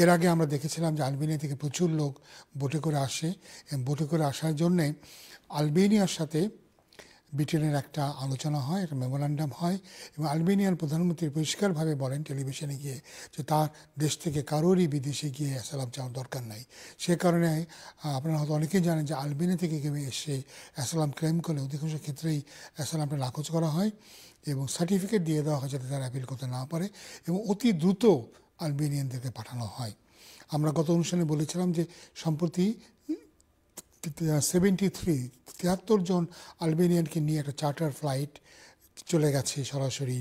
এর আগে আমরা দেখেছিলাম যে আলবেনিয়া থেকে প্রচুর লোক বোটে করে আসে এবং বোটে করে আসার জন্যে আলবেনিয়ার সাথে ব্রিটেনের একটা আলোচনা হয় একটা মেমোরান্ডাম হয় এবং আলবেনিয়ার প্রধানমন্ত্রী পরিষ্কারভাবে বলেন টেলিভিশনে গিয়ে যে তার দেশ থেকে কারোরই বিদেশে গিয়ে অ্যাসালাম চাওয়ার দরকার নাই সে কারণে আপনারা হয়তো অনেকেই জানেন যে আলবেনিয়া থেকে কেউ এসে অ্যাসালাম ক্লেম করলে অধিকাংশ ক্ষেত্রেই অ্যাসালামটা নাকচ করা হয় এবং সার্টিফিকেট দিয়ে দেওয়া হয় যাতে তারা অ্যাপিল করতে না পারে এবং অতি দ্রুত আলবেনিয়ানদেরকে পাঠানো হয় আমরা গত অনুষ্ঠানে বলেছিলাম যে সম্প্রতি সেভেন্টি থ্রি তিয়াত্তর জন আলবেনিয়ানকে নিয়ে একটা চার্টার ফ্লাইট চলে গেছে সরাসরি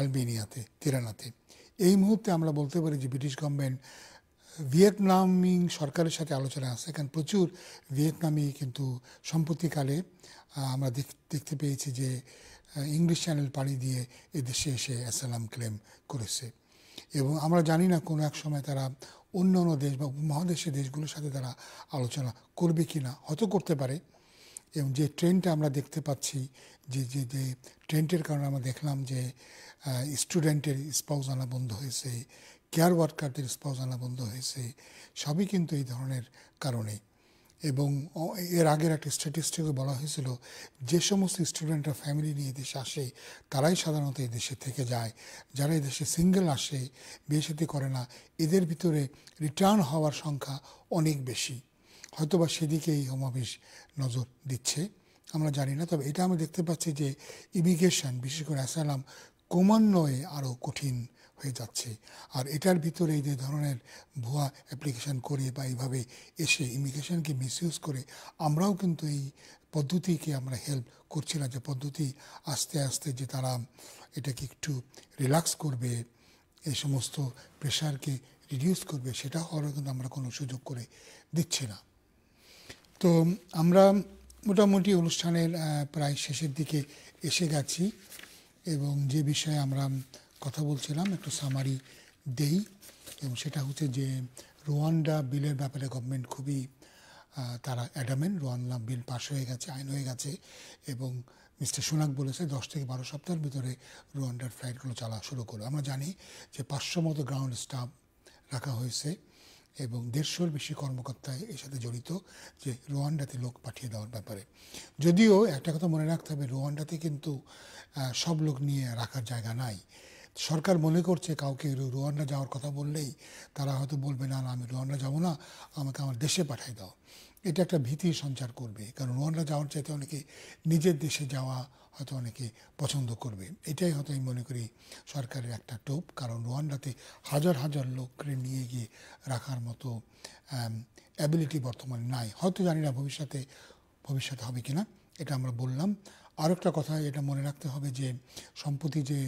আলবেনিয়াতে তিরানাতে এই মুহূর্তে আমরা বলতে পারি যে ব্রিটিশ গভর্নমেন্ট ভিয়েতনামিং সরকারের সাথে আলোচনা আছে কারণ প্রচুর ভিয়েতনামি কিন্তু সম্প্রতিকালে আমরা দেখতে পেয়েছি যে ইংলিশ চ্যানেল পাড়ি দিয়ে এদেশে এসে অ্যাসালাম ক্লেম করেছে এবং আমরা জানি না কোনো এক সময় তারা অন্য অন্য দেশ বা মহাদেশের দেশগুলোর সাথে তারা আলোচনা করবে কি না হয়তো করতে পারে এবং যে ট্রেন্ডটা আমরা দেখতে পাচ্ছি যে যে যে ট্রেন্ডের কারণে আমরা দেখলাম যে স্টুডেন্টের স্পাউস আনা বন্ধ হয়েছে কেয়ার ওয়ার্কারদের স্পাউস আনা বন্ধ হয়েছে সবই কিন্তু এই ধরনের কারণে এবং এর আগের একটা স্ট্যাটিস্টিকে বলা হয়েছিল যে সমস্ত স্টুডেন্টরা ফ্যামিলি নিয়ে দেশে আসে তারাই সাধারণত এই দেশে থেকে যায় যারা দেশে সিঙ্গেল আসে বিয়ে সাথে করে না এদের ভিতরে রিটার্ন হওয়ার সংখ্যা অনেক বেশি হয়তোবা সেদিকেই হোম অফিস নজর দিচ্ছে আমরা জানি না তবে এটা আমি দেখতে পাচ্ছি যে ইমিগ্রেশন বিশেষ করে অ্যাসালাম ক্রমান্বয়ে আরও কঠিন হয়ে যাচ্ছে আর এটার ভিতরে এই যে ধরনের ভুয়া অ্যাপ্লিকেশন করে বা এইভাবে এসে ইমিগ্রেশনকে মিসইউজ করে আমরাও কিন্তু এই পদ্ধতিকে আমরা হেল্প করছি না যে পদ্ধতি আস্তে আস্তে যে তারা এটাকে একটু রিল্যাক্স করবে এই সমস্ত প্রেশারকে রিডিউস করবে সেটা হওয়ারও কিন্তু আমরা কোনো সুযোগ করে দিচ্ছি না তো আমরা মোটামুটি অনুষ্ঠানের প্রায় শেষের দিকে এসে গেছি এবং যে বিষয়ে আমরা কথা বলছিলাম একটু সামারি দেই এবং সেটা হচ্ছে যে রোয়ান্ডা বিলের ব্যাপারে গভর্নমেন্ট খুবই তারা অ্যাডামেন রোয়ান্ডা বিল পাশ হয়ে গেছে আইন হয়ে গেছে এবং মিস্টার সোনাক বলেছে দশ থেকে বারো সপ্তাহের ভিতরে রোয়ান্ডার ফ্লাইটগুলো চালা শুরু করলো আমরা জানি যে পাঁচশো মতো গ্রাউন্ড স্টাফ রাখা হয়েছে এবং দেড়শোর বেশি কর্মকর্তা এর সাথে জড়িত যে রোয়ান্ডাতে লোক পাঠিয়ে দেওয়ার ব্যাপারে যদিও একটা কথা মনে রাখতে হবে রোয়ান্ডাতে কিন্তু সব লোক নিয়ে রাখার জায়গা নাই সরকার মনে করছে কাউকে রুয়ান্ডা যাওয়ার কথা বললেই তারা হয়তো বলবে না আমি রুয়ান্ডা যাবো না আমাকে আমার দেশে পাঠাই দাও এটা একটা ভীতি সঞ্চার করবে কারণ রুয়ান্ডা যাওয়ার চাইতে অনেকে নিজের দেশে যাওয়া হয়তো অনেকে পছন্দ করবে এটাই হয়তো আমি মনে করি সরকারের একটা টোপ কারণ রুয়ান্ডাতে হাজার হাজার লোককে নিয়ে গিয়ে রাখার মতো অ্যাবিলিটি বর্তমানে নাই হয়তো জানি না ভবিষ্যতে ভবিষ্যতে হবে কি না এটা আমরা বললাম আর একটা কথা এটা মনে রাখতে হবে যে সম্প্রতি যে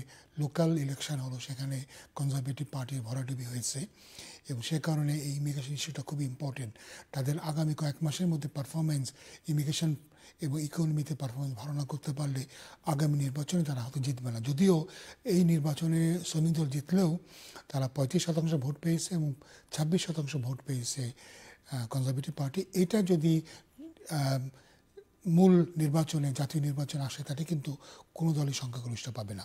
লোকাল ইলেকশন হলো সেখানে কনজারভেটিভ পার্টির ভরাডুবি হয়েছে এবং সে কারণে এই ইমিগ্রেশন ইস্যুটা খুব ইম্পর্টেন্ট তাদের আগামী কয়েক মাসের মধ্যে পারফরমেন্স ইমিগ্রেশন এবং ইকোনমিতে পারফরমেন্স ভালো না করতে পারলে আগামী নির্বাচনে তারা হয়তো জিতবে না যদিও এই নির্বাচনে শ্রমিক দল জিতলেও তারা পঁয়ত্রিশ শতাংশ ভোট পেয়েছে এবং ছাব্বিশ শতাংশ ভোট পেয়েছে কনজারভেটিভ পার্টি এটা যদি মূল নির্বাচনে জাতীয় নির্বাচন আসে তাতে কিন্তু কোনো দলই সংখ্যাগরিষ্ঠ পাবে না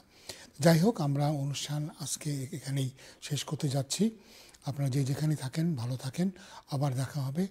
যাই হোক আমরা অনুষ্ঠান আজকে এখানেই শেষ করতে যাচ্ছি আপনারা যে যেখানে থাকেন ভালো থাকেন আবার দেখা হবে